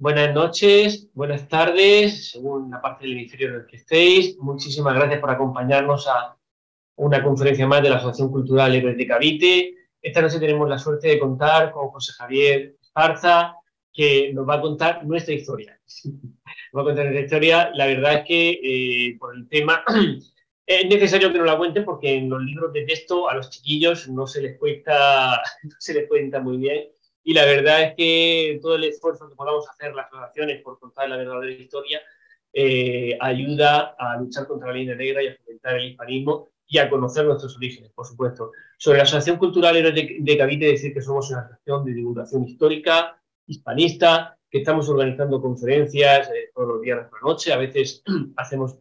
Buenas noches, buenas tardes, según la parte del hemisferio en el que estéis. Muchísimas gracias por acompañarnos a una conferencia más de la Asociación Cultural Libre de Cavite. Esta noche tenemos la suerte de contar con José Javier Farza, que nos va a contar nuestra historia. nos va a contar nuestra historia. La verdad es que eh, por el tema es necesario que nos la cuente, porque en los libros de texto a los chiquillos no se les cuenta, no se les cuenta muy bien y la verdad es que todo el esfuerzo que podamos hacer las relaciones por contar la verdadera historia eh, ayuda a luchar contra la línea negra y a fomentar el hispanismo y a conocer nuestros orígenes, por supuesto. Sobre la Asociación Cultural Héroes de, de decir que somos una asociación de divulgación histórica, hispanista, que estamos organizando conferencias eh, todos los días por la noche, a veces hacemos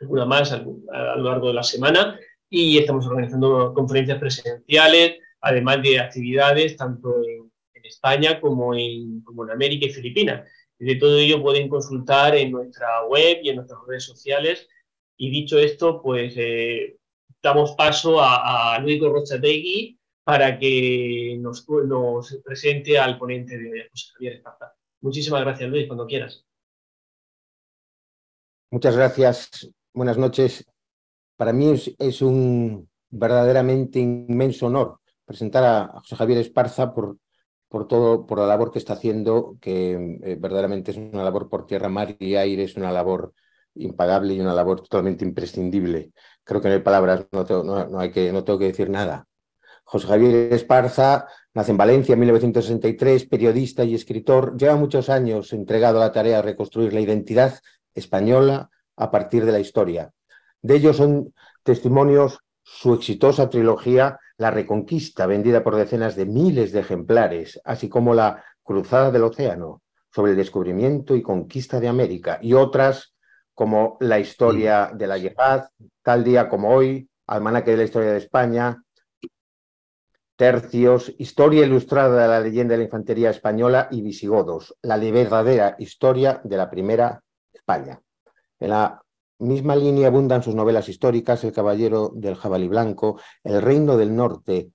una más a, lo largo de la semana, y estamos organizando conferencias presenciales, además de actividades tanto en España como en, como en América y Filipinas. De todo ello pueden consultar en nuestra web y en nuestras redes sociales. Y dicho esto, pues eh, damos paso a, Luis Rochategui para que nos, nos, presente al ponente de José Javier Esparza. Muchísimas gracias, Luis, cuando quieras. Muchas gracias. Buenas noches. Para mí es un verdaderamente inmenso honor presentar a José Javier Esparza por por todo, por la labor que está haciendo, que eh, verdaderamente es una labor por tierra, mar y aire, es una labor impagable y una labor totalmente imprescindible. Creo que no hay palabras, no, hay que, no tengo que decir nada. José Javier Esparza nace en Valencia en 1963, periodista y escritor. Lleva muchos años entregado a la tarea de reconstruir la identidad española a partir de la historia. De ellos son testimonios su exitosa trilogía la Reconquista, vendida por decenas de miles de ejemplares, así como la Cruzada del Océano, sobre el descubrimiento y conquista de América, y otras como la historia de la Yepaz, tal día como hoy, almanaque de la historia de España, tercios, historia ilustrada de la leyenda de la infantería española y visigodos, la verdadera historia de la primera España. En la misma línea abundan sus novelas históricas El Caballero del Jabalí Blanco, El Reino del Norte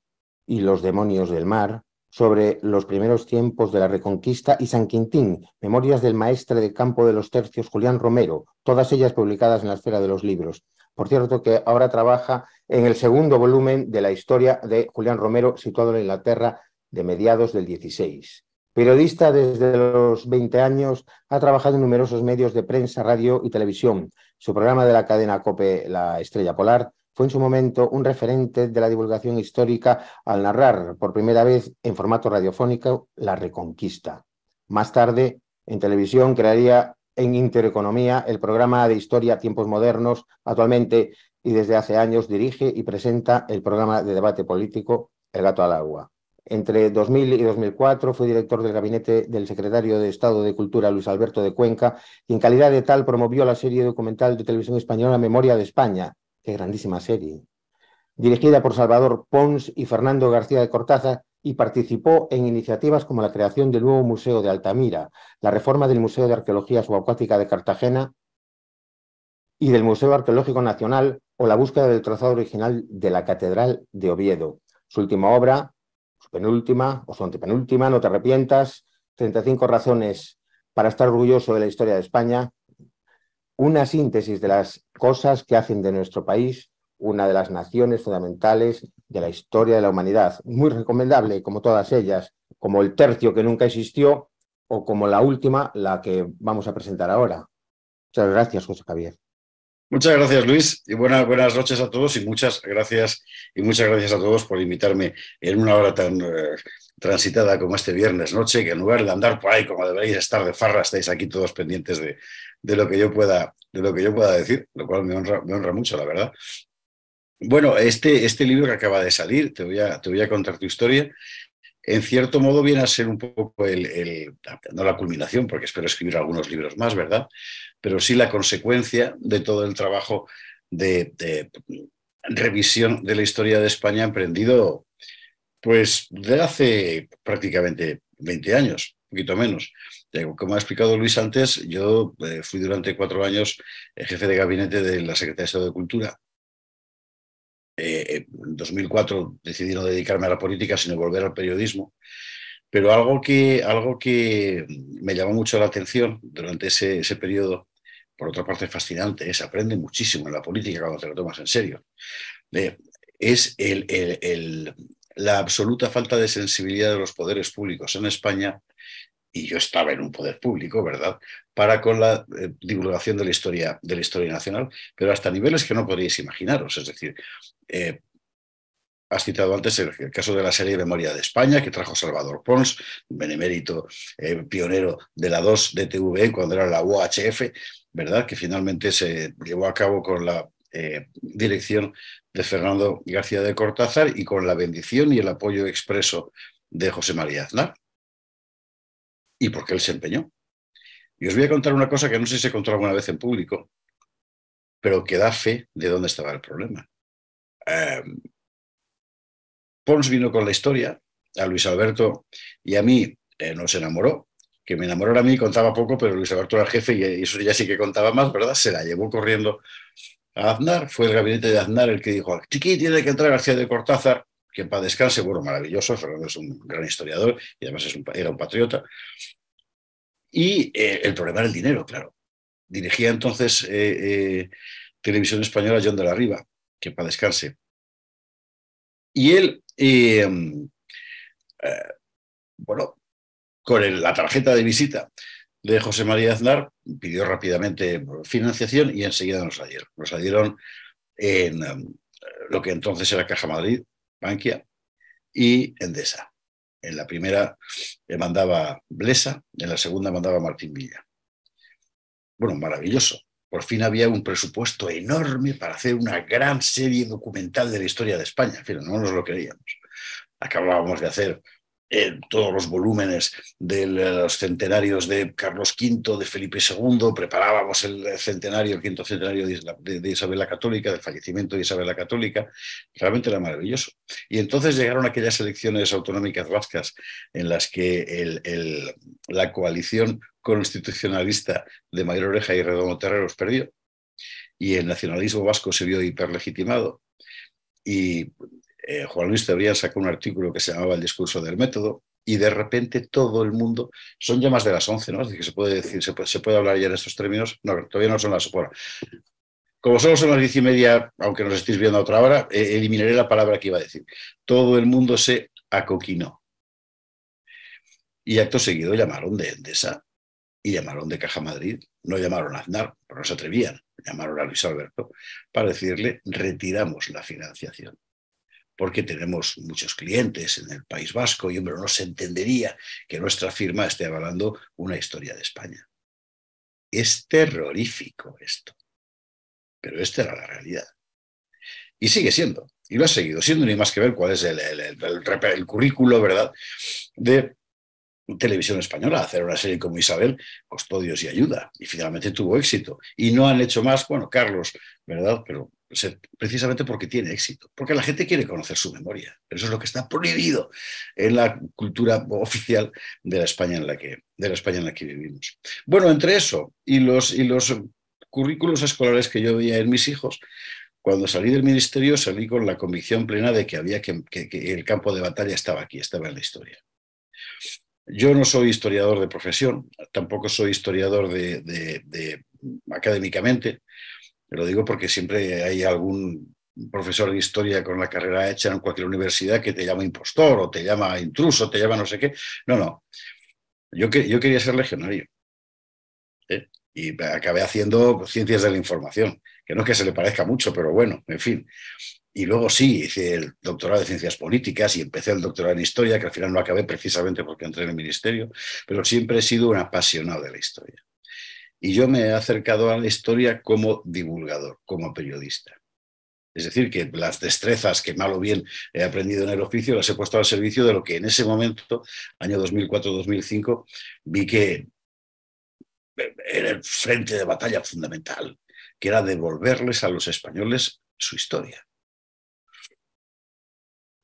y Los Demonios del Mar, sobre los primeros tiempos de la Reconquista y San Quintín, Memorias del Maestre de Campo de los Tercios Julián Romero, todas ellas publicadas en la esfera de los libros. Por cierto, que ahora trabaja en el segundo volumen de la historia de Julián Romero, situado en Inglaterra de mediados del 16. Periodista desde los 20 años, ha trabajado en numerosos medios de prensa, radio y televisión. Su programa de la cadena COPE La Estrella Polar fue en su momento un referente de la divulgación histórica al narrar por primera vez en formato radiofónico La Reconquista. Más tarde, en televisión, crearía en Intereconomía el programa de historia Tiempos Modernos, actualmente y desde hace años dirige y presenta el programa de debate político El Gato al Agua. Entre 2000 y 2004 fue director del gabinete del secretario de Estado de Cultura Luis Alberto de Cuenca y en calidad de tal promovió la serie documental de televisión española Memoria de España. que grandísima serie. Dirigida por Salvador Pons y Fernando García de Cortázar y participó en iniciativas como la creación del nuevo Museo de Altamira, la reforma del Museo de Arqueología Subacuática de Cartagena y del Museo Arqueológico Nacional o la búsqueda del trazado original de la Catedral de Oviedo. Su última obra, penúltima o su antepenúltima, no te arrepientas, 35 razones para estar orgulloso de la historia de España, una síntesis de las cosas que hacen de nuestro país una de las naciones fundamentales de la historia de la humanidad. Muy recomendable, como todas ellas, como el tercio que nunca existió o como la última, la que vamos a presentar ahora. Muchas gracias, José Javier. Muchas gracias, Luis, y buenas, buenas noches a todos y muchas gracias y muchas gracias a todos por invitarme en una hora tan eh, transitada como este viernes noche, que en lugar de andar por ahí como deberéis estar de farra, estáis aquí todos pendientes de, de lo que yo pueda, de lo que yo pueda decir, lo cual me honra, honra mucho, la verdad. Bueno, este, este libro que acaba de salir, te voy a, te voy a contar tu historia, en cierto modo viene a ser un poco el, no la culminación, porque espero escribir algunos libros más, ¿verdad? pero sí la consecuencia de todo el trabajo de, revisión de la historia de España emprendido pues de hace prácticamente 20 años, un poquito menos. Eh, como ha explicado Luis antes, yo eh, fui durante cuatro años eh, jefe de gabinete de la Secretaría de Estado de Cultura. en 2004 decidí no dedicarme a la política, sino volver al periodismo. Pero algo que, algo que me llamó mucho la atención durante ese, ese periodo por otra parte fascinante, ¿eh? se aprende muchísimo en la política cuando te lo tomas en serio, es la absoluta falta de sensibilidad de los poderes públicos en España, y yo estaba en un poder público, ¿verdad?, para con la eh, divulgación de la, historia, de la historia nacional, pero hasta niveles que no podríais imaginaros, es decir, eh, Has citado antes el, caso de la serie Memoria de España, que trajo Salvador Pons, benemérito pionero de la 2 de TV cuando era la UHF, ¿verdad? Que finalmente se llevó a cabo con la eh, dirección de Fernando García de Cortázar y con la bendición y el apoyo expreso de José María Aznar. Y porque él se empeñó. Y os voy a contar una cosa que no sé si se contó alguna vez en público, pero que da fe de dónde estaba el problema. Em, Pons vino con la historia, a Luis Alberto y a mí eh, nos enamoró que me enamoró a mí, contaba poco, pero Luis Alberto era el jefe y eso ya sí que contaba más, ¿verdad? Se la llevó corriendo a Aznar, fue el gabinete de Aznar el que dijo, aquí tiene que entrar García de Cortázar, que para descanse, bueno, maravilloso, Fernando es un gran historiador y además era un patriota. Y eh, el problema era el dinero, claro. Dirigía entonces eh, eh, Televisión Española John de la Riva, que para descanse. Y él, bueno, con la tarjeta de visita de José María Aznar, pidió rápidamente financiación y enseguida nos la Nos salieron en um, lo que entonces era Caja Madrid, Bankia y Endesa. En la primera le mandaba Blesa, en la segunda mandaba Martín Villa. Bueno, maravilloso. Por fin había un presupuesto enorme para hacer una gran serie documental de la historia de España. En no nos lo creíamos. Acabábamos de hacer todos los volúmenes de los centenarios de Carlos V, de Felipe II, preparábamos el centenario, el quinto centenario de, Isabel la Católica, del fallecimiento de Isabel la Católica, realmente era maravilloso. Y entonces llegaron aquellas elecciones autonómicas vascas en las que la coalición constitucionalista de Mayor Oreja y Redondo Terreros perdió y el nacionalismo vasco se vio hiperlegitimado y eh, Juan Luis Teoría sacó un artículo que se llamaba El discurso del método y de repente todo el mundo, son ya más de las 11, ¿no? Es se puede decir, se puede, hablar ya en estos términos, no, todavía no son las, 11. como solo son las diez y media, aunque nos estéis viendo a otra hora, eh, eliminaré la palabra que iba a decir. Todo el mundo se acoquinó. Y acto seguido llamaron de Endesa y llamaron de Caja Madrid. No llamaron a Aznar, pero no se atrevían. Llamaron a Luis Alberto para decirle retiramos la financiación porque tenemos muchos clientes en el País Vasco y, hombre, no se entendería que nuestra firma esté avalando una historia de España. Es terrorífico esto, pero esta era la realidad. Y sigue siendo, y lo ha seguido siendo, ni más que ver cuál es el, el currículo, ¿verdad?, de Televisión Española, hacer una serie como Isabel, custodios y ayuda, y finalmente tuvo éxito. Y no han hecho más, bueno, Carlos, ¿verdad?, pero precisamente porque tiene éxito, porque la gente quiere conocer su memoria. eso es lo que está prohibido en la cultura oficial de la España en la que, de la España en la que vivimos. Bueno, entre eso y los, y los currículos escolares que yo veía en mis hijos, cuando salí del ministerio salí con la convicción plena de que había que, el campo de batalla estaba aquí, estaba en la historia. Yo no soy historiador de profesión, tampoco soy historiador académicamente, lo digo porque siempre hay algún profesor de historia con la carrera hecha en cualquier universidad que te llama impostor o te llama intruso, te llama no sé qué. No, no. Yo, que, yo quería ser legionario. ¿eh? Y acabé haciendo ciencias de la información, que no es que se le parezca mucho, pero bueno, en fin. Y luego sí, hice el doctorado de Ciencias Políticas y empecé el doctorado en Historia, que al final no acabé precisamente porque entré en el ministerio, pero siempre he sido un apasionado de la historia y yo me he acercado a la historia como divulgador, como periodista. Es decir, que las destrezas que mal o bien he aprendido en el oficio las he puesto al servicio de lo que en ese momento, año 2004-2005, vi que era el frente de batalla fundamental, que era devolverles a los españoles su historia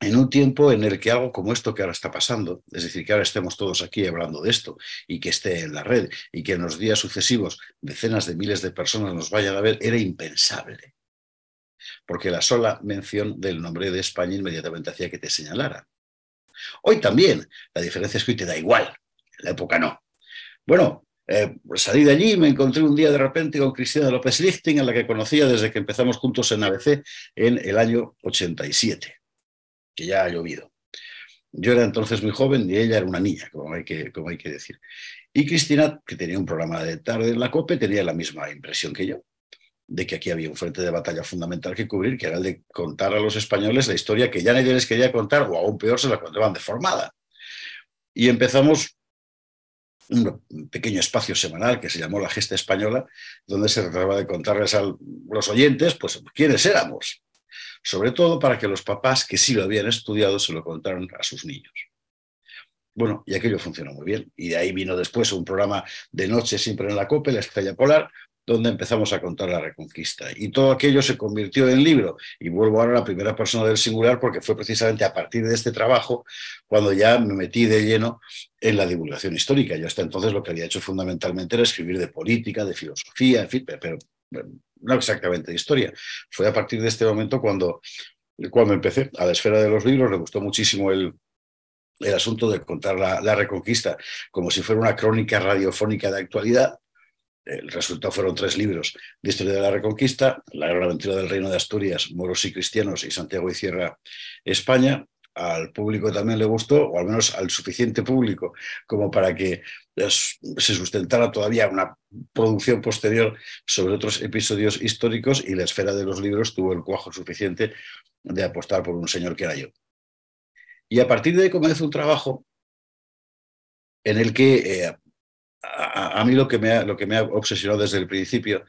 en un tiempo en el que algo como esto que ahora está pasando, es decir, que ahora estemos todos aquí hablando de esto y que esté en la red y que en los días sucesivos decenas de miles de personas nos vayan a ver, era impensable. Porque la sola mención del nombre de España inmediatamente hacía que te señalara. Hoy también, la diferencia es que hoy te da igual, en la época no. Bueno, eh, salí de allí y me encontré un día de repente con Cristina López Lichting, a la que conocía desde que empezamos juntos en ABC en el año 87 que ya ha llovido. Yo era entonces muy joven y ella era una niña, como hay que, como hay que decir. Y Cristina, que tenía un programa de tarde en la COPE, tenía la misma impresión que yo, de que aquí había un frente de batalla fundamental que cubrir, que era el de contar a los españoles la historia que ya nadie les quería contar, o aún peor, se la contaban deformada. Y empezamos un pequeño espacio semanal que se llamó La Gesta Española, donde se trataba de contarles a los oyentes, pues, quiénes éramos sobre todo para que los papás que sí lo habían estudiado se lo contaran a sus niños. Bueno, y aquello funcionó muy bien. Y de ahí vino después un programa de noche siempre en la COPE, la Estrella Polar, donde empezamos a contar la Reconquista. Y todo aquello se convirtió en libro. Y vuelvo ahora a la primera persona del singular porque fue precisamente a partir de este trabajo cuando ya me metí de lleno en la divulgación histórica. Yo hasta entonces lo que había hecho fundamentalmente era escribir de política, de filosofía, en fin, pero no exactamente de historia. Fue a partir de este momento cuando, cuando empecé a la esfera de los libros, le gustó muchísimo el, asunto de contar la, reconquista como si fuera una crónica radiofónica de actualidad. El resultado fueron tres libros historia de la reconquista, La gran aventura del reino de Asturias, moros y cristianos y Santiago y Sierra, España, al público también le gustó, o al menos al suficiente público, como para que pues, se sustentara todavía una producción posterior sobre otros episodios históricos y la esfera de los libros tuvo el cuajo suficiente de apostar por un señor que era yo. Y a partir de ahí comienza un trabajo en el que eh, a, mí lo que, lo que me ha obsesionado desde el principio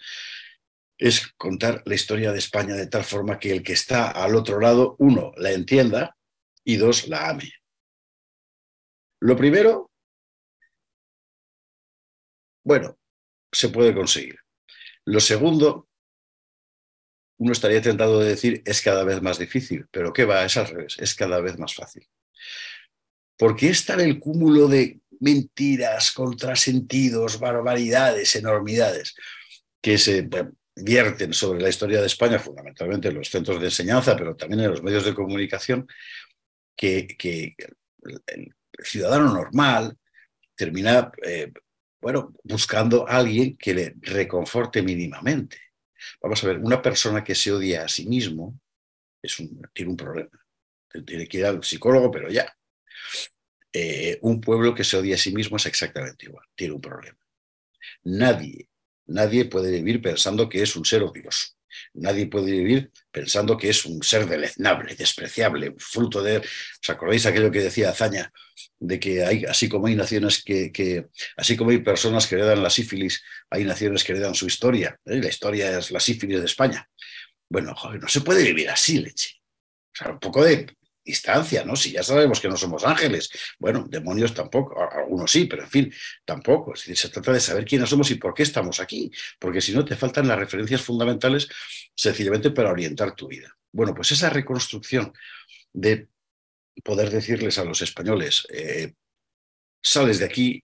es contar la historia de España de tal forma que el que está al otro lado, uno, la entienda, y dos, la ame. Lo primero, bueno, se puede conseguir. Lo segundo, uno estaría tentado de decir, es cada vez más difícil, pero ¿qué va? Es al revés, es cada vez más fácil. Porque está en el cúmulo de mentiras, contrasentidos, barbaridades, enormidades que se vierten sobre la historia de España, fundamentalmente en los centros de enseñanza, pero también en los medios de comunicación, que, el, ciudadano normal termina, eh, bueno, buscando a alguien que le reconforte mínimamente. Vamos a ver, una persona que se odia a sí mismo es un, tiene un problema. Tiene que ir al psicólogo, pero ya. Eh, un pueblo que se odia a sí mismo es exactamente igual, tiene un problema. Nadie, nadie puede vivir pensando que es un ser odioso. Nadie puede vivir pensando que es un ser deleznable, despreciable, fruto de... ¿Os acordáis aquello que decía Azaña? De que hay, así como hay naciones que, Así como hay personas que heredan la sífilis, hay naciones que heredan su historia. ¿eh? La historia es la sífilis de España. Bueno, no se puede vivir así, leche. O sea, un poco de distancia, ¿no? Si ya sabemos que no somos ángeles, bueno, demonios tampoco, algunos sí, pero en fin, tampoco. Es se trata de saber quiénes somos y por qué estamos aquí, porque si no te faltan las referencias fundamentales sencillamente para orientar tu vida. Bueno, pues esa reconstrucción de poder decirles a los españoles, eh, sales de aquí,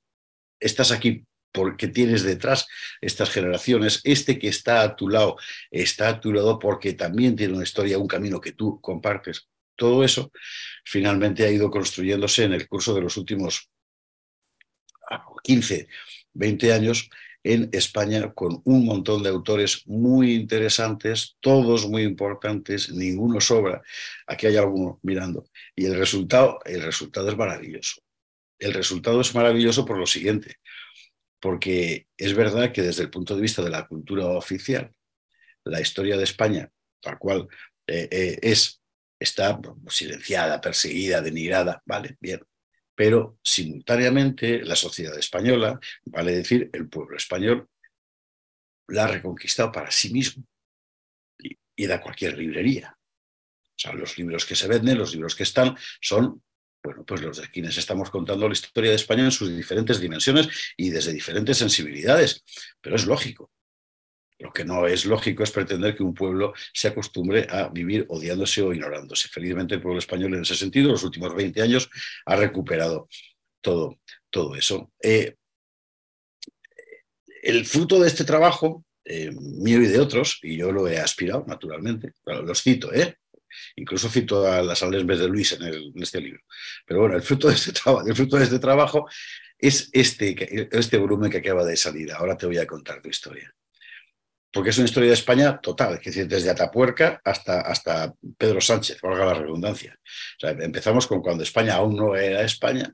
estás aquí porque tienes detrás estas generaciones, este que está a tu lado, está a tu lado porque también tiene una historia, un camino que tú compartes todo eso finalmente ha ido construyéndose en el curso de los últimos 15, ah, 20 años en España con un montón de autores muy interesantes, todos muy importantes, ninguno sobra. Aquí hay alguno mirando. Y el resultado, el resultado es maravilloso. El resultado es maravilloso por lo siguiente, porque es verdad que desde el punto de vista de la cultura oficial, la historia de España, tal cual eh, eh, es está pues, silenciada, perseguida, denigrada, vale, bien. Pero simultáneamente la sociedad española, vale decir, el pueblo español, la ha reconquistado para sí mismo y, da cualquier librería. O sea, los libros que se venden, los libros que están, son bueno, pues los de quienes estamos contando la historia de España en sus diferentes dimensiones y desde diferentes sensibilidades. Pero es lógico. Lo que no es lógico es pretender que un pueblo se acostumbre a vivir odiándose o ignorándose. Felizmente el pueblo español en ese sentido, en los últimos 20 años, ha recuperado todo, todo eso. Eh, el fruto de este trabajo, eh, mío y de otros, y yo lo he aspirado naturalmente, los cito, ¿eh? Incluso cito a las Alesmes de Luis en, este libro. Pero bueno, el fruto de este, el fruto de este trabajo es este, este volumen que acaba de salir. Ahora te voy a contar tu historia porque es una historia de España total, es decir, desde Atapuerca hasta, hasta Pedro Sánchez, valga la redundancia. empezamos con cuando España aún no era España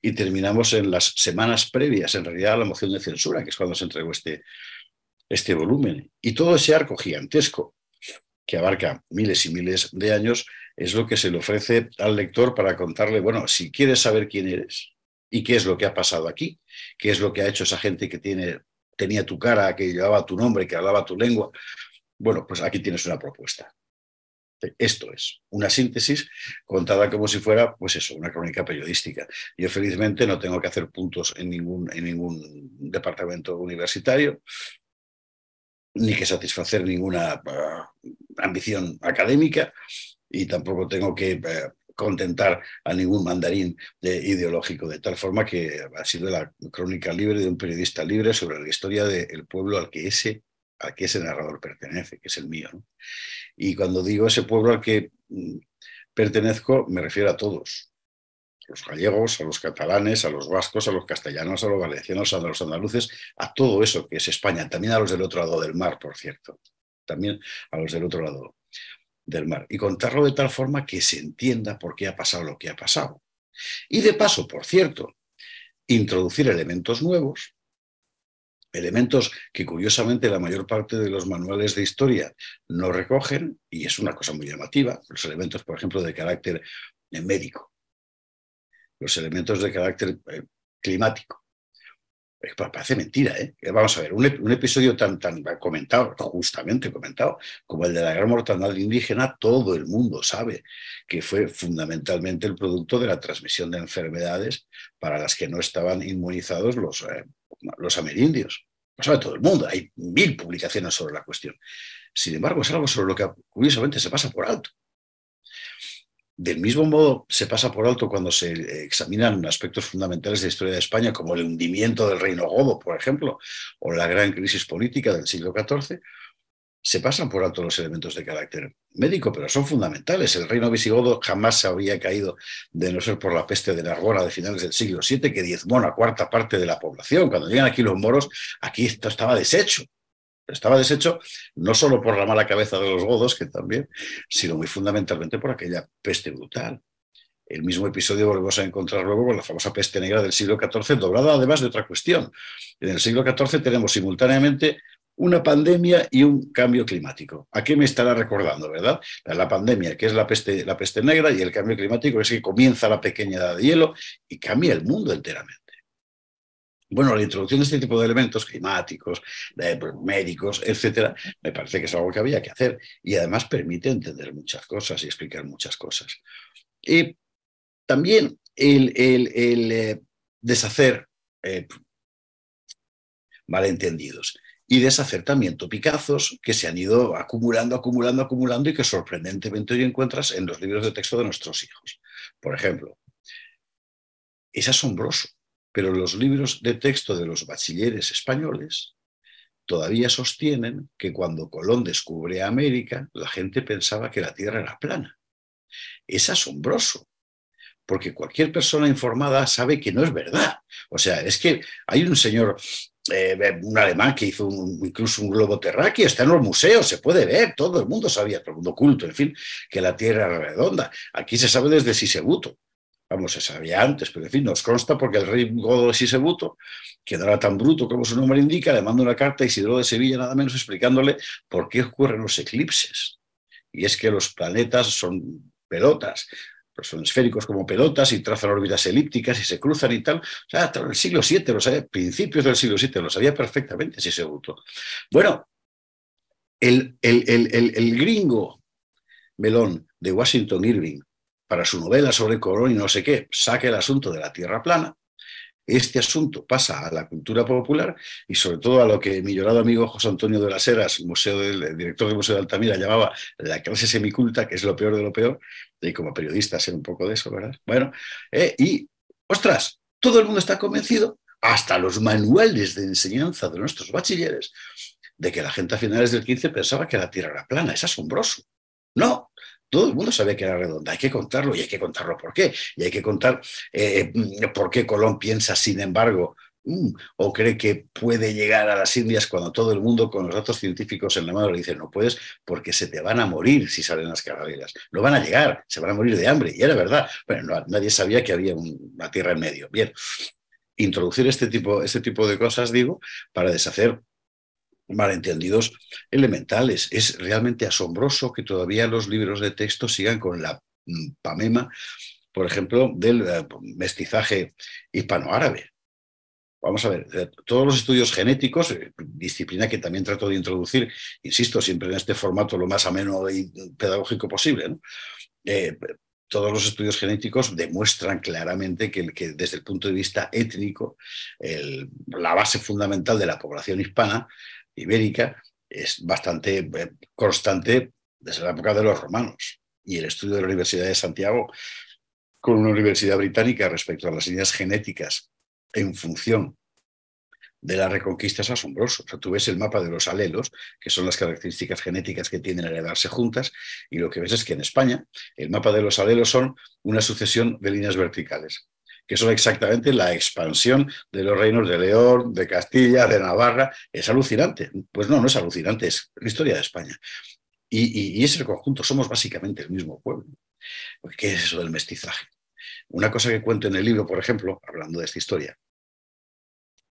y terminamos en las semanas previas, en realidad, a la moción de censura, que es cuando se entregó este, este volumen. Y todo ese arco gigantesco, que abarca miles y miles de años, es lo que se le ofrece al lector para contarle, bueno, si quieres saber quién eres y qué es lo que ha pasado aquí, qué es lo que ha hecho esa gente que tiene tenía tu cara, que llevaba tu nombre, que hablaba tu lengua. Bueno, pues aquí tienes una propuesta. Esto es una síntesis contada como si fuera, pues eso, una crónica periodística. Yo felizmente no tengo que hacer puntos en ningún, en ningún departamento universitario, ni que satisfacer ninguna ah, ambición académica, y tampoco tengo que eh, contentar a ningún mandarín ideológico, de tal forma que ha sido la crónica libre de un periodista libre sobre la historia del pueblo al que ese que ese narrador pertenece, que es el mío. Y cuando digo ese pueblo al que mm, pertenezco, me refiero a todos, a los gallegos, a los catalanes, a los vascos, a los castellanos, a los valencianos, a los andaluces, a todo eso que es España, también a los del otro lado del mar, por cierto, también a los del otro lado del mar y contarlo de tal forma que se entienda por qué ha pasado lo que ha pasado. Y de paso, por cierto, introducir elementos nuevos, elementos que curiosamente la mayor parte de los manuales de historia no recogen, y es una cosa muy llamativa, los elementos, por ejemplo, de carácter eh, médico, los elementos de carácter eh, climático, eh, parece mentira, ¿eh? Vamos a ver, un, episodio tan, tan comentado, justamente comentado, como el de la gran mortandad indígena, todo el mundo sabe que fue fundamentalmente el producto de la transmisión de enfermedades para las que no estaban inmunizados los, eh, los amerindios. Lo sabe todo el mundo, hay mil publicaciones sobre la cuestión. Sin embargo, es algo sobre lo que curiosamente se pasa por alto. Del mismo modo, se pasa por alto cuando se examinan aspectos fundamentales de la historia de España, como el hundimiento del reino godo, por ejemplo, o la gran crisis política del siglo XIV, se pasan por alto los elementos de carácter médico, pero son fundamentales. El reino visigodo jamás se habría caído de no ser por la peste de Narbona de finales del siglo VII, que diezmó una cuarta parte de la población. Cuando llegan aquí los moros, aquí esto estaba deshecho estaba deshecho no solo por la mala cabeza de los godos, que también, sino muy fundamentalmente por aquella peste brutal. El mismo episodio volvemos a encontrar luego con la famosa peste negra del siglo XIV, doblada además de otra cuestión. En el siglo XIV tenemos simultáneamente una pandemia y un cambio climático. ¿A qué me estará recordando, verdad? La pandemia, que es la peste, la peste negra, y el cambio climático, es que comienza la pequeña edad de hielo y cambia el mundo enteramente. Bueno, la introducción de este tipo de elementos climáticos, pues, médicos, etcétera, me parece que es algo que había que hacer y además permite entender muchas cosas y explicar muchas cosas. Y también el, eh, deshacer eh, malentendidos y deshacer también topicazos que se han ido acumulando, acumulando, acumulando y que sorprendentemente hoy encuentras en los libros de texto de nuestros hijos. Por ejemplo, es asombroso pero los libros de texto de los bachilleres españoles todavía sostienen que cuando Colón descubre América, la gente pensaba que la Tierra era plana. Es asombroso, porque cualquier persona informada sabe que no es verdad. O sea, es que hay un señor, eh, un alemán que hizo incluso un globo terráqueo, está en los museos, se puede ver, todo el mundo sabía, todo el mundo culto, en fin, que la Tierra era redonda. Aquí se sabe desde Sisebuto vamos, se sabía antes, pero en fin, nos consta porque el rey Godo de Sisebuto, que era tan bruto como su nombre indica, le manda una carta a Isidro de Sevilla, nada menos explicándole por qué ocurren los eclipses. Y es que los planetas son pelotas, pues son esféricos como pelotas y trazan órbitas elípticas y se cruzan y tal. O sea, hasta el siglo VII, lo principios del siglo VII, lo sabía perfectamente Sisebuto. Bueno, el, el, el, el gringo melón de Washington Irving, para su novela sobre Colón y no sé qué, saque el asunto de la Tierra plana, este asunto pasa a la cultura popular y sobre todo a lo que mi llorado amigo José Antonio de las Heras, museo del, director del Museo de Altamira, llamaba la clase semiculta, que es lo peor de lo peor, y como periodista sé un poco de eso, ¿verdad? Bueno, eh, y, ostras, todo el mundo está convencido, hasta los manuales de enseñanza de nuestros bachilleres, de que la gente a finales del 15 pensaba que la Tierra era plana. Es asombroso. No, todo el mundo sabía que era redonda, hay que contarlo y hay que contarlo por qué. Y hay que contar eh, mm, por qué Colón piensa, sin embargo, mm, o cree que puede llegar a las Indias cuando todo el mundo con los datos científicos en la mano le dice no puedes porque se te van a morir si salen las carabelas, no van a llegar, se van a morir de hambre, y era verdad. Bueno, nadie sabía que había una tierra en medio. Bien, introducir este tipo, este tipo de cosas, digo, para deshacer malentendidos elementales. Es realmente asombroso que todavía los libros de texto sigan con la mm, pamema, por ejemplo, del eh, mestizaje hispanoárabe. Vamos a ver, eh, todos los estudios genéticos, eh, disciplina que también trato de introducir, insisto, siempre en este formato lo más ameno y pedagógico posible, todos los estudios genéticos demuestran claramente que, desde el punto de vista étnico, la base fundamental de la población hispana ibérica es bastante eh, constante desde la época de los romanos. Y el estudio de la Universidad de Santiago con una universidad británica respecto a las líneas genéticas en función de la reconquista es asombroso. sea, tú ves el mapa de los alelos, que son las características genéticas que tienen a heredarse juntas, y lo que ves es que en España el mapa de los alelos son una sucesión de líneas verticales que son exactamente la expansión de los reinos de León, de Castilla, de Navarra. Es alucinante. Pues no, no es alucinante, es la historia de España. Y, es el conjunto, somos básicamente el mismo pueblo. Pues, ¿Qué es eso del mestizaje? Una cosa que cuento en el libro, por ejemplo, hablando de esta historia,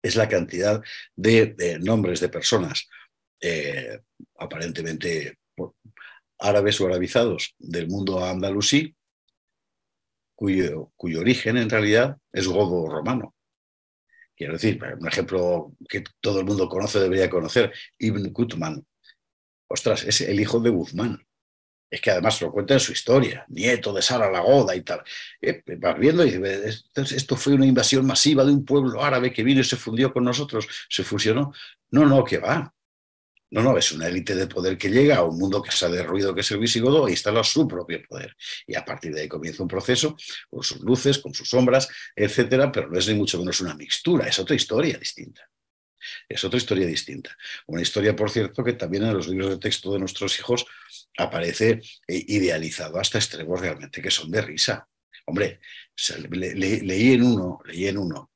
es la cantidad de, nombres de personas eh, aparentemente árabes o arabizados del mundo andalusí cuyo, origen en realidad es godo-romano. Quiero decir, un ejemplo que todo el mundo conoce, debería conocer, Ibn Qutman. Ostras, es el hijo de Guzmán. Es que además lo cuenta en su historia, nieto de Sara la Goda y tal. Eh, eh, vas viendo y dices, esto fue una invasión masiva de un pueblo árabe que vino y se fundió con nosotros, se fusionó. No, no, que va. No, no, es una élite de poder que llega a un mundo que se ha derruido, que es el visigodo, e instala su propio poder. Y a partir de ahí comienza un proceso con sus luces, con sus sombras, etcétera, pero no es ni mucho menos una mixtura, es otra historia distinta. Es otra historia distinta. Una historia, por cierto, que también en los libros de texto de nuestros hijos aparece eh, idealizado hasta extremos realmente que son de risa. Hombre, leí en uno, leí en uno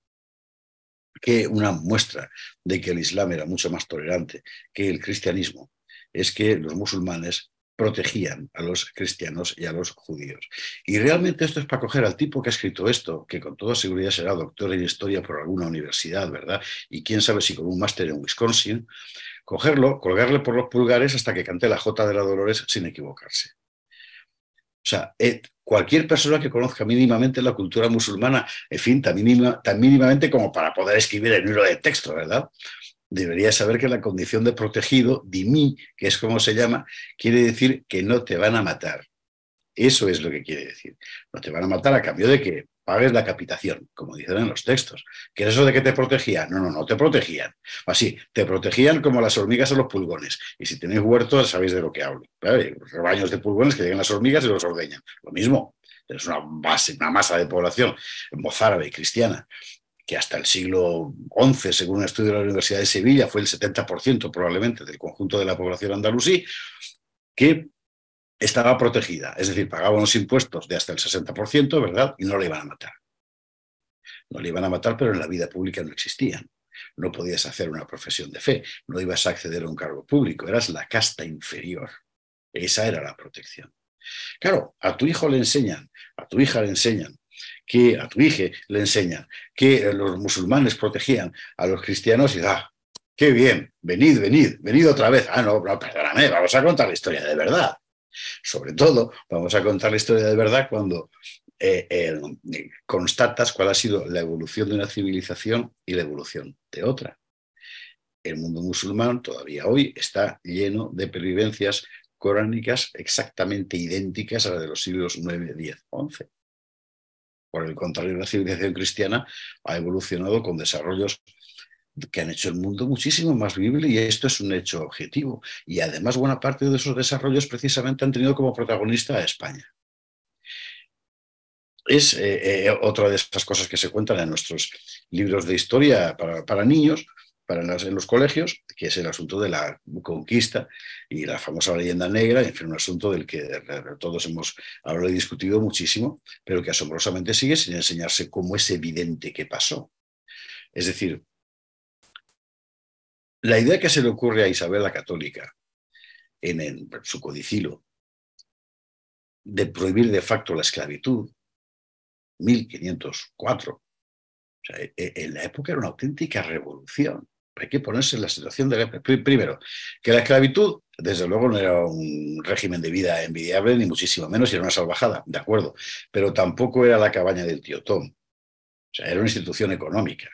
que una muestra de que el Islam era mucho más tolerante que el cristianismo es que los musulmanes protegían a los cristianos y a los judíos. Y realmente esto es para coger al tipo que ha escrito esto, que con toda seguridad será doctor en historia por alguna universidad, ¿verdad? Y quién sabe si con un máster en Wisconsin, cogerlo, colgarle por los pulgares hasta que cante la jota de la Dolores sin equivocarse. O sea, eh, cualquier persona que conozca mínimamente la cultura musulmana, en fin, tan, mínimamente como para poder escribir el libro de texto, ¿verdad? Debería saber que la condición de protegido, dimi, que es como se llama, quiere decir que no te van a matar. Eso es lo que quiere decir. No te van a matar a cambio de que pagues la capitación, como dicen en los textos. ¿Qué es eso de que te protegían? No, no, no te protegían. Así, te protegían como las hormigas a los pulgones. Y si tenéis huertos, sabéis de lo que hablo. Rebaños de pulgones que llegan las hormigas y los ordeñan. Lo mismo, es una base, una masa de población mozárabe y cristiana que hasta el siglo XI, según un estudio de la Universidad de Sevilla, fue el 70% probablemente del conjunto de la población andalusí, que estaba protegida, es decir, pagaba unos impuestos de hasta el 60%, ¿verdad? Y no le iban a matar. No le iban a matar, pero en la vida pública no existían. No podías hacer una profesión de fe, no ibas a acceder a un cargo público, eras la casta inferior. Esa era la protección. Claro, a tu hijo le enseñan, a tu hija le enseñan, que a tu hija le enseñan, que los musulmanes protegían a los cristianos y ah, qué bien, venid, venid, venid otra vez. Ah, no, no perdóname, vamos a contar la historia de verdad. Sobre todo, vamos a contar la historia de verdad cuando eh, constatas cuál ha sido la evolución de una civilización y la evolución de otra. El mundo musulmán todavía hoy está lleno de pervivencias coránicas exactamente idénticas a las de los siglos 9, 10, 11. Por el contrario, la civilización cristiana ha evolucionado con desarrollos que han hecho el mundo muchísimo más vivible y esto es un hecho objetivo. Y además buena parte de esos desarrollos precisamente han tenido como protagonista a España. Es eh, eh, otra de esas cosas que se cuentan en nuestros libros de historia para, niños, para en los colegios, que es el asunto de la conquista y la famosa leyenda negra, en fin, un asunto del que eh, todos hemos hablado y discutido muchísimo, pero que asombrosamente sigue sin enseñarse cómo es evidente que pasó. Es decir, la idea que se le ocurre a Isabel la Católica en, su codicilo de prohibir de facto la esclavitud, 1504, e, e, en la época era una auténtica revolución. Hay que ponerse en la situación de la... Primero, que la esclavitud, desde luego, no era un régimen de vida envidiable, ni muchísimo menos, era una salvajada, de acuerdo, pero tampoco era la cabaña del tío Tom. O sea, era una institución económica,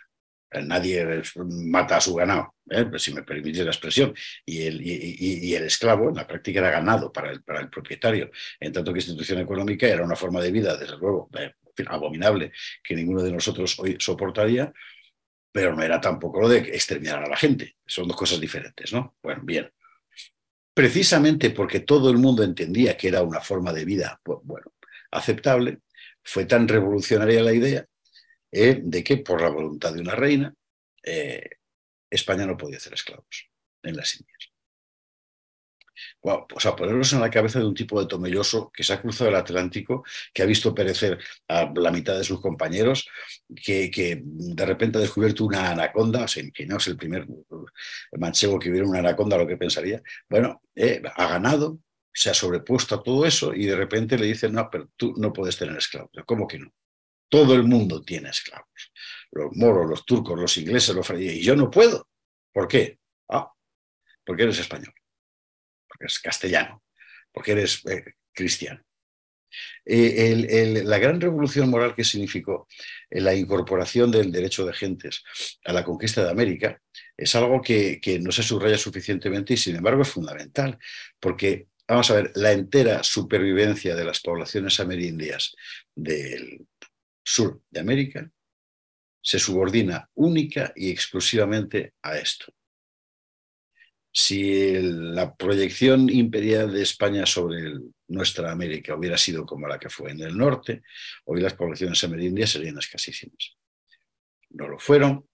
eh, nadie eh, mata a su ganado, ¿eh? pues si me permite la expresión, y el, el, esclavo en la práctica era ganado para el, para el, propietario, en tanto que institución económica era una forma de vida, desde luego, abominable, que ninguno de nosotros hoy soportaría, pero no era tampoco lo de exterminar a la gente, son dos cosas diferentes, ¿no? Bueno, bien. Precisamente porque todo el mundo entendía que era una forma de vida, bueno, aceptable, fue tan revolucionaria la idea eh, de que por la voluntad de una reina eh, España no podía hacer esclavos en las Indias. Bueno o sea, ponernos en la cabeza de un tipo de tomelloso que se ha cruzado el Atlántico, que ha visto perecer a la mitad de sus compañeros, que, de repente ha descubierto una anaconda, o sea, es el primer manchego que viera una anaconda, lo que pensaría. Bueno, eh, ha ganado, se ha sobrepuesto a todo eso y de repente le dicen, no, pero tú no puedes tener esclavos. ¿Cómo que no? Todo el mundo tiene esclavos. Los moros, los turcos, los ingleses, los franceses. Y yo no puedo. ¿Por qué? Ah, porque eres español. Porque eres castellano. Porque eres eh, cristiano. Eh, la gran revolución moral que significó eh, la incorporación del derecho de gentes a la conquista de América es algo que, no se subraya suficientemente y sin embargo es fundamental, porque vamos a ver, la entera supervivencia de las poblaciones amerindias del, sur de América, se subordina única y exclusivamente a esto. Si la proyección imperial de España sobre nuestra América hubiera sido como la que fue en el norte, hoy las poblaciones amerindias serían escasísimas. No lo fueron,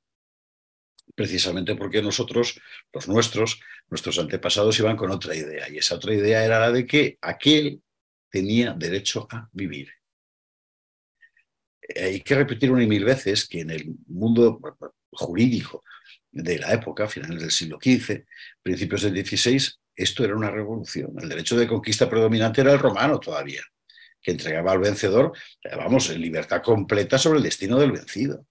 precisamente porque nosotros, los nuestros, nuestros antepasados iban con otra idea, y esa otra idea era la de que aquel tenía derecho a vivir hay que repetir una y mil veces que en el mundo jurídico de la época, finales del siglo XV, principios del XVI, esto era una revolución. El derecho de conquista predominante era el romano todavía, que entregaba al vencedor, vamos, libertad completa sobre el destino del vencido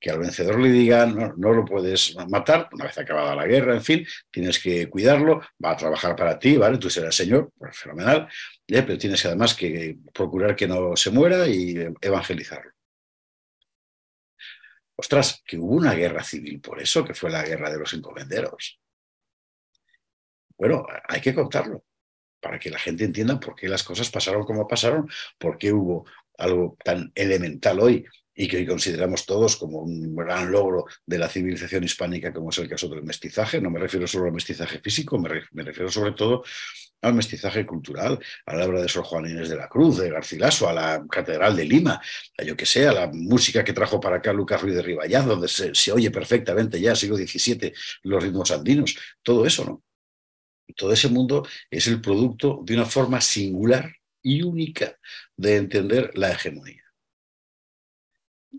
que al vencedor le digan no, lo puedes matar, una vez acabada la guerra, en fin, tienes que cuidarlo, va a trabajar para ti, ¿vale? Tú serás señor, pues, fenomenal, ¿eh? pero tienes que además que procurar que no se muera y evangelizarlo. Ostras, que hubo una guerra civil por eso, que fue la guerra de los encomenderos. Bueno, hay que contarlo para que la gente entienda por qué las cosas pasaron como pasaron, por qué hubo algo tan elemental hoy y que hoy consideramos todos como un gran logro de la civilización hispánica, como es el caso del mestizaje. No me refiero solo al mestizaje físico, me, refiero sobre todo al mestizaje cultural, a la obra de Sor Juan Inés de la Cruz, de Garcilaso, a la Catedral de Lima, a yo que sé, a la música que trajo para acá Lucas Ruiz de Riballaz, donde se, se oye perfectamente ya, siglo XVII, los ritmos andinos, todo eso, ¿no? Todo ese mundo es el producto de una forma singular y única de entender la hegemonía.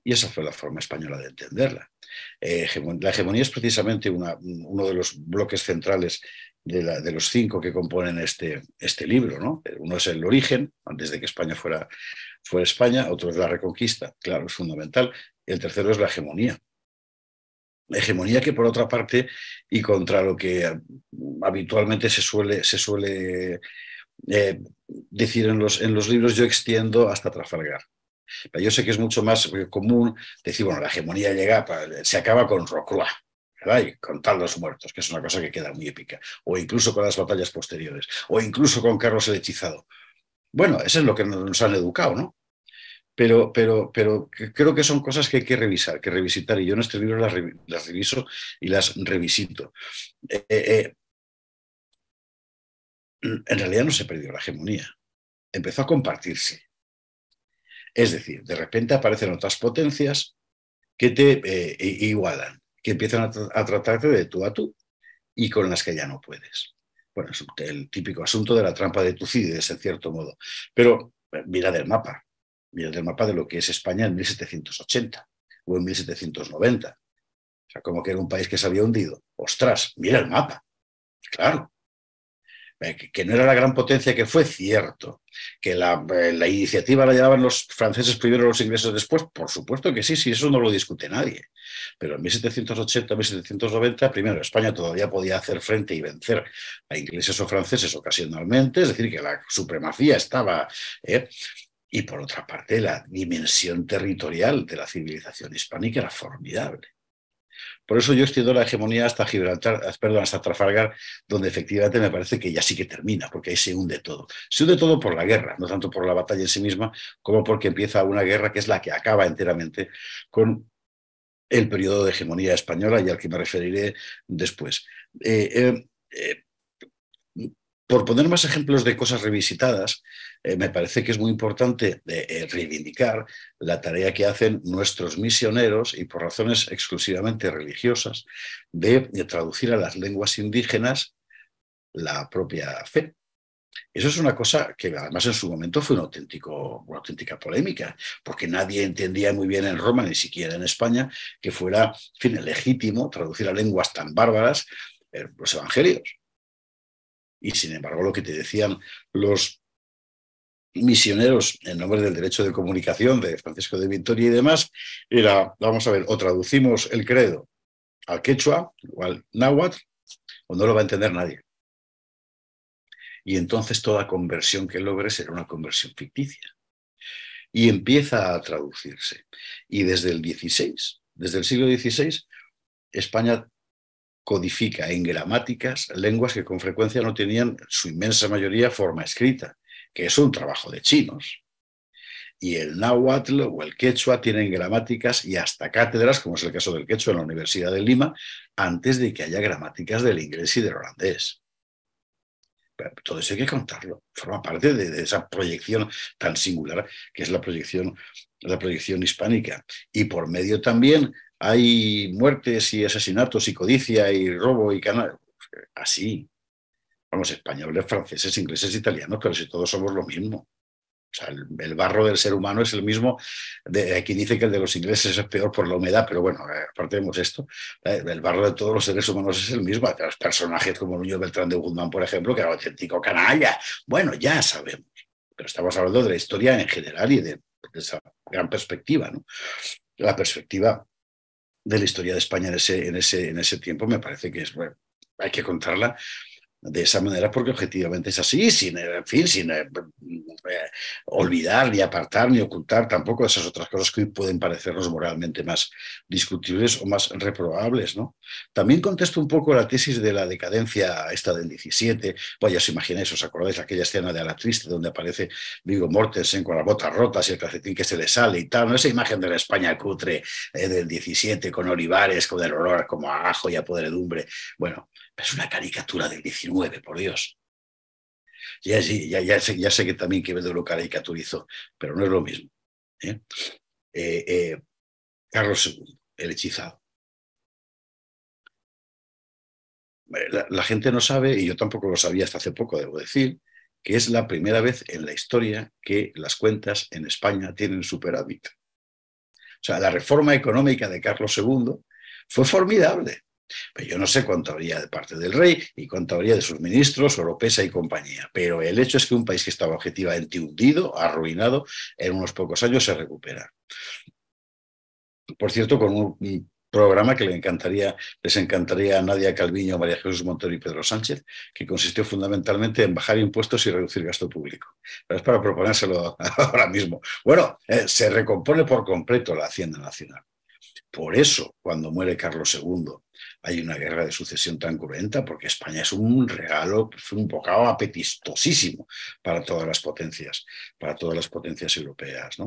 Y esa fue la forma española de entenderla. Eh, la hegemonía es precisamente una, uno de los bloques centrales de, los cinco que componen este, este libro. ¿no? Uno es el origen, antes de que España fuera, fuera España, otro es la reconquista, claro, es fundamental. El tercero es la hegemonía, hegemonía que por otra parte y contra lo que habitualmente se suele, se suele eh, decir en los, en los libros yo extiendo hasta Trafalgar. Pero yo sé que es mucho más eh, común decir, bueno, la hegemonía llega, se acaba con Rocroi, ¿verdad? Y contar los muertos, que es una cosa que queda muy épica, o incluso con las batallas posteriores, o incluso con Carlos el Hechizado. Bueno, eso es lo que nos han educado, ¿no? Pero, pero, pero creo que son cosas que hay que revisar, que revisitar, y yo en este libro las, reviso y las revisito. Eh, eh, en realidad no se perdió la hegemonía, empezó a compartirse. Es decir, de repente aparecen otras potencias que te eh, igualan, que empiezan a, tratarte de tú a tú y con las que ya no puedes. Bueno, es el típico asunto de la trampa de Tucídides, en cierto modo. Pero eh, mira del mapa, mira del mapa de lo que es España en 1780 o en 1790. O sea, como que era un país que se había hundido. Ostras, mira el mapa. Claro, eh, que no era la gran potencia que fue, cierto. Que eh, la, iniciativa la llevaban los franceses primero, los ingleses después, por supuesto que sí, sí, eso no lo discute nadie. Pero en 1780, 1790, primero, España todavía podía hacer frente y vencer a ingleses o franceses ocasionalmente, es decir, que la supremacía estaba... ¿eh? Y por otra parte, la dimensión territorial de la civilización hispánica era formidable. Por eso yo extiendo la hegemonía hasta Gibraltar, ah, hasta Trafalgar, donde efectivamente me parece que ya sí que termina, porque ahí se hunde todo. Se hunde todo por la guerra, no tanto por la batalla en sí misma, como porque empieza una guerra que es la que acaba enteramente con el periodo de hegemonía española y al que me referiré después. Eh, eh, eh, por poner más ejemplos de cosas revisitadas, eh, me parece que es muy importante eh, eh, reivindicar la tarea que hacen nuestros misioneros, y por razones exclusivamente religiosas, de, traducir a las lenguas indígenas la propia fe. Eso es una cosa que además en su momento fue una auténtica polémica, porque nadie entendía muy bien en Roma, ni siquiera en España, que fuera legítimo traducir a lenguas tan bárbaras los evangelios. Y sin embargo, lo que te decían los misioneros en nombre del derecho de comunicación de Francisco de Vitoria y demás, era, vamos a ver, o traducimos el credo al quechua o al náhuatl, o no lo va a entender nadie. Y entonces toda conversión que logres será una conversión ficticia. Y empieza a traducirse. Y desde el desde el siglo XVI, España codifica en gramáticas lenguas que con frecuencia no tenían su inmensa mayoría forma escrita, que es un trabajo de chinos. Y el náhuatl o el quechua tienen gramáticas y hasta cátedras, como es el caso del quechua en la Universidad de Lima, antes de que haya gramáticas del inglés y del holandés. todo eso hay que contarlo. Forma parte de, esa proyección tan singular que es la proyección, la proyección hispánica. Y por medio también hay muertes y asesinatos y codicia y robo y canal. Así. Vamos, españoles, franceses, ingleses, italianos, pero si todos somos lo mismo. O sea, el, barro del ser humano es el mismo. De, aquí dice que el de los ingleses es peor por la humedad, pero bueno, eh, aparte vemos esto. Eh, el barro de todos los seres humanos es el mismo. Hay los personajes como Nuño Beltrán de Guzmán, por ejemplo, que era auténtico canalla. Bueno, ya sabemos. Pero estamos hablando de la historia en general y de, de esa gran perspectiva. ¿no? La perspectiva de la historia de España en ese, en ese, en ese tiempo, me parece que es, bueno, hay que contarla de esa manera porque objetivamente es así, sin, fin, sin eh, eh, olvidar ni apartar ni ocultar tampoco esas otras cosas que pueden parecernos moralmente más discutibles o más reprobables. ¿no? También contesto un poco la tesis de la decadencia esta del 17, pues ya os imagináis, os acordáis aquella escena de Ala Triste donde aparece Vigo Mortensen con las botas rotas y el calcetín que se le sale y tal, esa imagen de la España cutre eh, del 17 con olivares, con el olor como a ajo y a podredumbre. Bueno, es una caricatura del 19, por Dios. Ya, sé, ya sé, que también Quevedo lo caricaturizó, pero no es lo mismo. ¿eh? Eh, eh, Carlos II, el hechizado. La, la, gente no sabe, y yo tampoco lo sabía hasta hace poco, debo decir, que es la primera vez en la historia que las cuentas en España tienen superávit. O sea, la reforma económica de Carlos II fue formidable. Pero yo no sé cuánto habría de parte del rey y cuánto habría de sus ministros, Oropesa y compañía. Pero el hecho es que un país que estaba objetivamente hundido, arruinado, en unos pocos años se recupera. Por cierto, con un programa que le encantaría, les encantaría a Nadia Calviño, María Jesús Montero y Pedro Sánchez, que consistió fundamentalmente en bajar impuestos y reducir gasto público. Pero es para proponérselo ahora mismo. Bueno, eh, se recompone por completo la Hacienda Nacional. Por eso, cuando muere Carlos II, hay una guerra de sucesión tan cruenta, porque España es un regalo, un bocado apetitosísimo para todas las potencias, para todas las potencias europeas.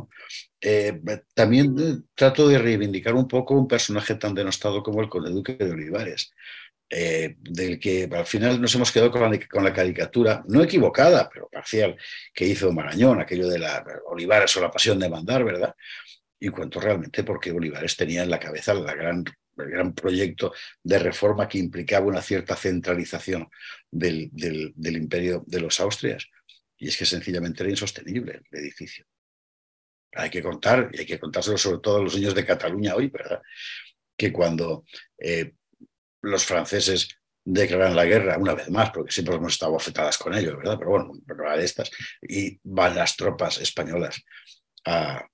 Eh, también eh, trato de reivindicar un poco un personaje tan denostado como el conde duque de Olivares. Eh, del que al final nos hemos quedado con la, caricatura, no equivocada, pero parcial, que hizo Marañón, aquello de la Olivares o la pasión de mandar, ¿verdad? y cuento realmente por qué Bolívares tenía en la cabeza la gran, el gran proyecto de reforma que implicaba una cierta centralización del, del, imperio de los Austrias. Y es que sencillamente era insostenible el edificio. Hay que contar, y hay que contárselo sobre todo a los niños de Cataluña hoy, ¿verdad? Que cuando eh, los franceses declaran la guerra una vez más, porque siempre hemos estado afectadas con ellos, ¿verdad? Pero bueno, una de estas, y van las tropas españolas a,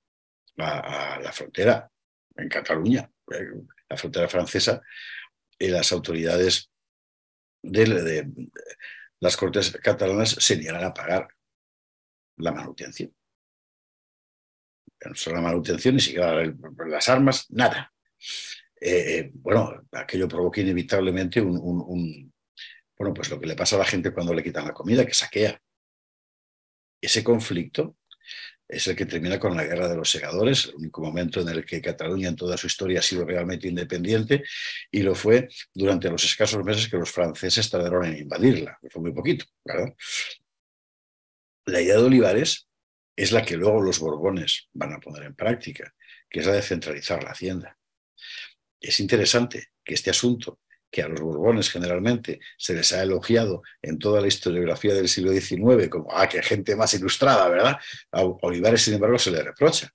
a, la frontera, en Cataluña, eh, la frontera francesa, y las autoridades de, las Cortes catalanas se niegan a pagar la manutención. No solo la manutención, ni siquiera las armas, nada. Eh, eh, bueno, aquello provoca inevitablemente un, Bueno, pues lo que le pasa a la gente cuando le quitan la comida, que saquea. Ese conflicto es el que termina con la Guerra de los Segadores, el único momento en el que Cataluña en toda su historia ha sido realmente independiente, y lo fue durante los escasos meses que los franceses tardaron en invadirla, que fue muy poquito, ¿verdad? La idea de Olivares es la que luego los Borbones van a poner en práctica, que es la de centralizar la hacienda. Es interesante que este asunto que a los Borbones generalmente se les ha elogiado en toda la historiografía del siglo XIX como, ah, qué gente más ilustrada, ¿verdad? A Olivares, sin embargo, se le reprocha.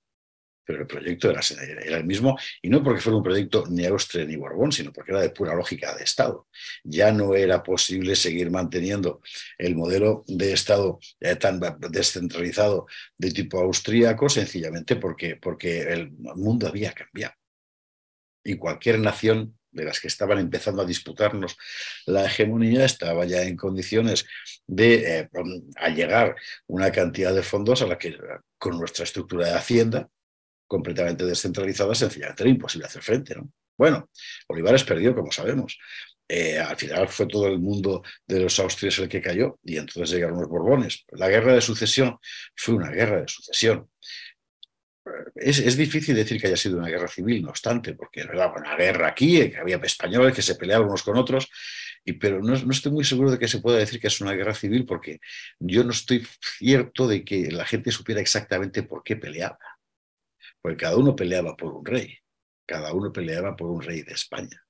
Pero el proyecto era, el mismo, y no porque fuera un proyecto ni austria ni Borbón, sino porque era de pura lógica de Estado. Ya no era posible seguir manteniendo el modelo de Estado eh, tan descentralizado de tipo austríaco, sencillamente porque, porque el mundo había cambiado. Y cualquier nación de las que estaban empezando a disputarnos la hegemonía, estaba ya en condiciones de eh, allegar una cantidad de fondos a la que con nuestra estructura de hacienda completamente descentralizada sencillamente era imposible hacer frente. ¿no? Bueno, Olivares perdió, como sabemos. Eh, al final fue todo el mundo de los austrios el que cayó y entonces llegaron los Borbones. La guerra de sucesión fue una guerra de sucesión es, difícil decir que haya sido una guerra civil, no obstante, porque era una guerra aquí, eh, que había españoles que se peleaban unos con otros, y, pero no, no, estoy muy seguro de que se pueda decir que es una guerra civil, porque yo no estoy cierto de que la gente supiera exactamente por qué peleaba, porque cada uno peleaba por un rey, cada uno peleaba por un rey de España.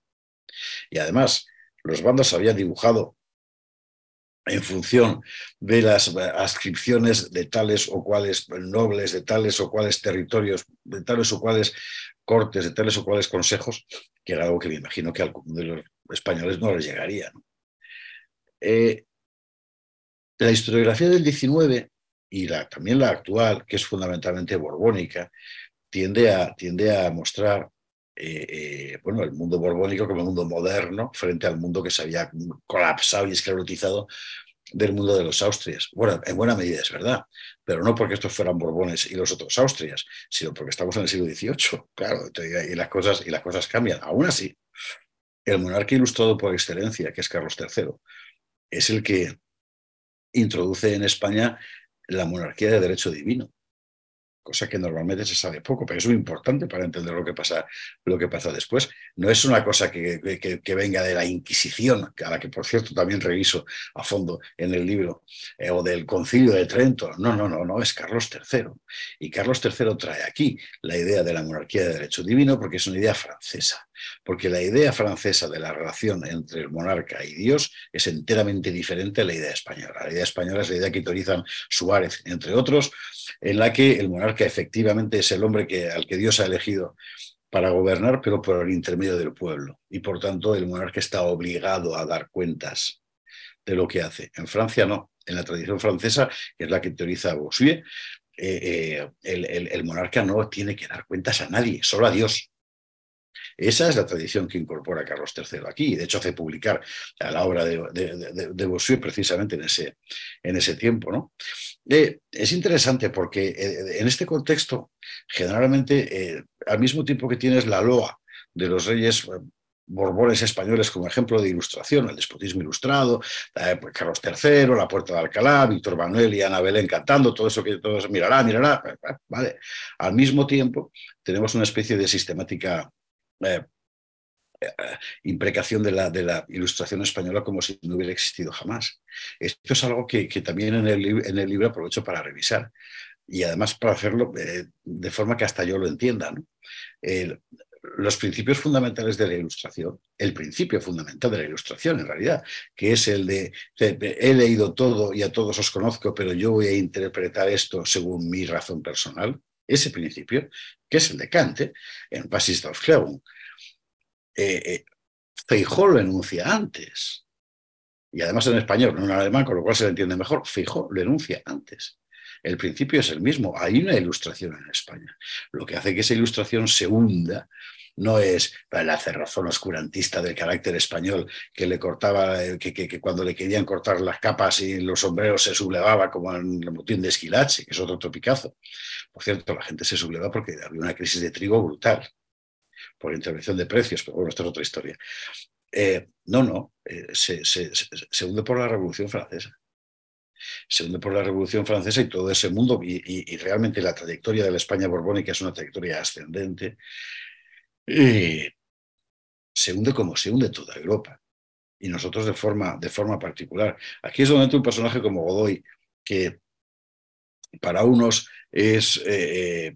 Y además, los bandos habían dibujado en función de las ascripciones de tales o cuales nobles, de tales o cuales territorios, de tales o cuales cortes, de tales o cuales consejos, que era algo que me imagino que a de los españoles no les llegaría. Eh, la historiografía del XIX y la, también la actual, que es fundamentalmente borbónica, tiende a, tiende a mostrar eh, eh, bueno, el mundo borbónico como el mundo moderno frente al mundo que se había colapsado y esclerotizado del mundo de los Austrias. Bueno, en buena medida es verdad, pero no porque estos fueran Borbones y los otros Austrias, sino porque estamos en el siglo XVIII, claro, y las cosas, y las cosas cambian. Aún así, el monarca ilustrado por excelencia, que es Carlos III, es el que introduce en España la monarquía de derecho divino, cosa que normalmente se sabe poco, pero es muy importante para entender lo que pasa, lo que después. No es una cosa que, venga de la Inquisición, a la que por cierto también reviso a fondo en el libro, eh, o del Concilio de Trento. No, no, no, no, es Carlos III. Y Carlos III trae aquí la idea de la monarquía de derecho divino porque es una idea francesa porque la idea francesa de la relación entre el monarca y Dios es enteramente diferente a la idea española. La idea española es la idea que teorizan Suárez, entre otros, en la que el monarca efectivamente es el hombre que, al que Dios ha elegido para gobernar, pero por el intermedio del pueblo. Y por tanto, el monarca está obligado a dar cuentas de lo que hace. En Francia no. En la tradición francesa, que es la que teoriza Bossuet, eh, eh, el monarca no tiene que dar cuentas a nadie, solo a Dios. Esa es la tradición que incorpora Carlos III aquí. De hecho, hace publicar a la obra de, Bossuet precisamente en ese, en ese tiempo. ¿no? Eh, es interesante porque eh, en este contexto, generalmente, eh, al mismo tiempo que tienes la loa de los reyes borbones españoles como ejemplo de ilustración, el despotismo ilustrado, pues Carlos III, la Puerta de Alcalá, Víctor Manuel y Ana Belén cantando, todo eso que todos mirará, mirará, vale. Al mismo tiempo tenemos una especie de sistemática eh, eh, imprecación de la, ilustración española como si no hubiera existido jamás. Esto es algo que, también en el, libro aprovecho para revisar y además para hacerlo eh, de forma que hasta yo lo entienda. los principios fundamentales de la ilustración, el principio fundamental de la ilustración en realidad, que es el de, he leído todo y a todos os conozco, pero yo voy a interpretar esto según mi razón personal, ese principio, que es el de Kant, en Basis der Aufklärung eh, eh lo enuncia antes. Y además en español, no en alemán, con lo cual se le entiende mejor. Feijó lo enuncia antes. El principio es el mismo. Hay una ilustración en España. Lo que hace que esa ilustración se hunda no es la cerrazón oscurantista del carácter español que le cortaba, eh, que, cuando le querían cortar las capas y los sombreros se sublevaba como en el motín de Esquilache, que es otro tropicazo. Por cierto, la gente se subleva porque había una crisis de trigo brutal por intervención de precios, pero bueno, esta es otra historia. Eh, no, no, eh, se, hunde por la Revolución Francesa. Se hunde por la Revolución Francesa y todo ese mundo, y, realmente la trayectoria de la España borbónica es una trayectoria ascendente. se hunde como se hunde toda Europa y nosotros de forma, de forma particular. Aquí es donde un personaje como Godoy, que para unos es eh,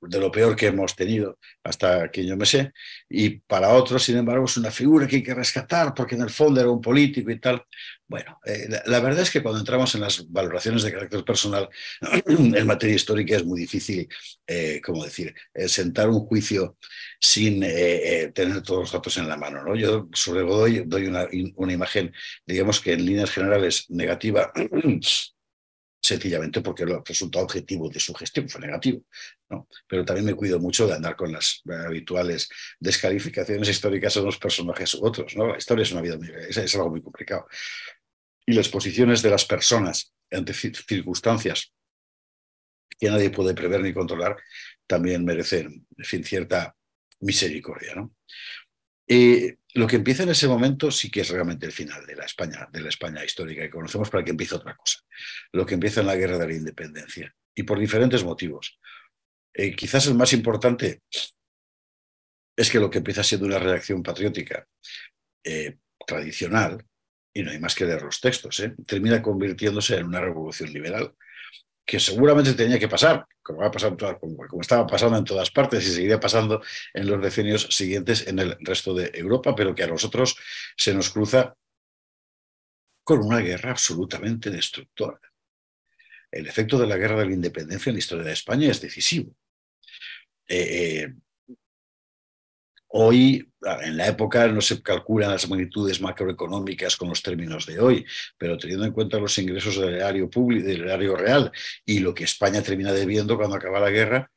de lo peor que hemos tenido hasta que yo me sé, y para otros, sin embargo, es una figura que hay que rescatar porque en el fondo era un político y tal. Bueno, eh, la, verdad es que cuando entramos en las valoraciones de carácter personal en materia histórica es muy difícil, eh, como decir, eh, sentar un juicio sin tener todos los datos en la mano. ¿no? Yo sobre todo doy una imagen, digamos que en líneas generales negativa sencillamente porque el resultado objetivo de su gestión fue negativo. ¿no? Pero también me cuido mucho de andar con las eh, habituales descalificaciones históricas de unos personajes u otros. ¿no? La historia es, una vida muy, es, algo muy complicado. Y las posiciones de las personas ante circunstancias que nadie puede prever ni controlar también merecen, cierta misericordia. ¿no? Y eh, lo que empieza en ese momento sí que es realmente el final de la España, de la España histórica que conocemos para que empiece otra cosa. Lo que empieza en la guerra de la independencia y por diferentes motivos. Eh, quizás el más importante es que lo que empieza siendo una reacción patriótica eh, tradicional, y no hay más que leer los textos, termina convirtiéndose en una revolución liberal que seguramente tenía que pasar, como, como, estaba pasando en todas partes y seguiría pasando en los decenios siguientes en el resto de Europa, pero que a nosotros se nos cruza con una guerra absolutamente destructora. El efecto de la guerra de la independencia en la historia de España es decisivo. Eh, eh, Hoy, en la época, no se calculan las magnitudes macroeconómicas con los términos de hoy, pero teniendo en cuenta los ingresos del erario, público, del erario real y lo que España termina debiendo cuando acaba la guerra,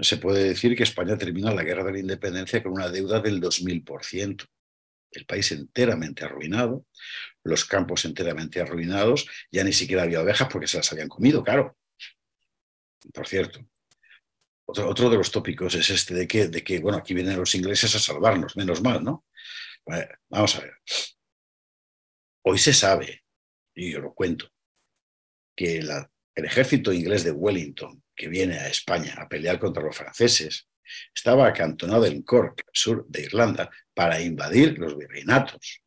se puede decir que España termina la guerra de la independencia con una deuda del 2000%. El país enteramente arruinado, los campos enteramente arruinados, ya ni siquiera había ovejas porque se las habían comido, claro. Por cierto. Otro, de los tópicos es este de que, de que, bueno, aquí vienen los ingleses a salvarnos, menos mal, ¿no? Vamos a ver. Hoy se sabe, y yo lo cuento, que el ejército inglés de Wellington, que viene a España a pelear contra los franceses, estaba acantonado en Cork, sur de Irlanda, para invadir los virreinatos.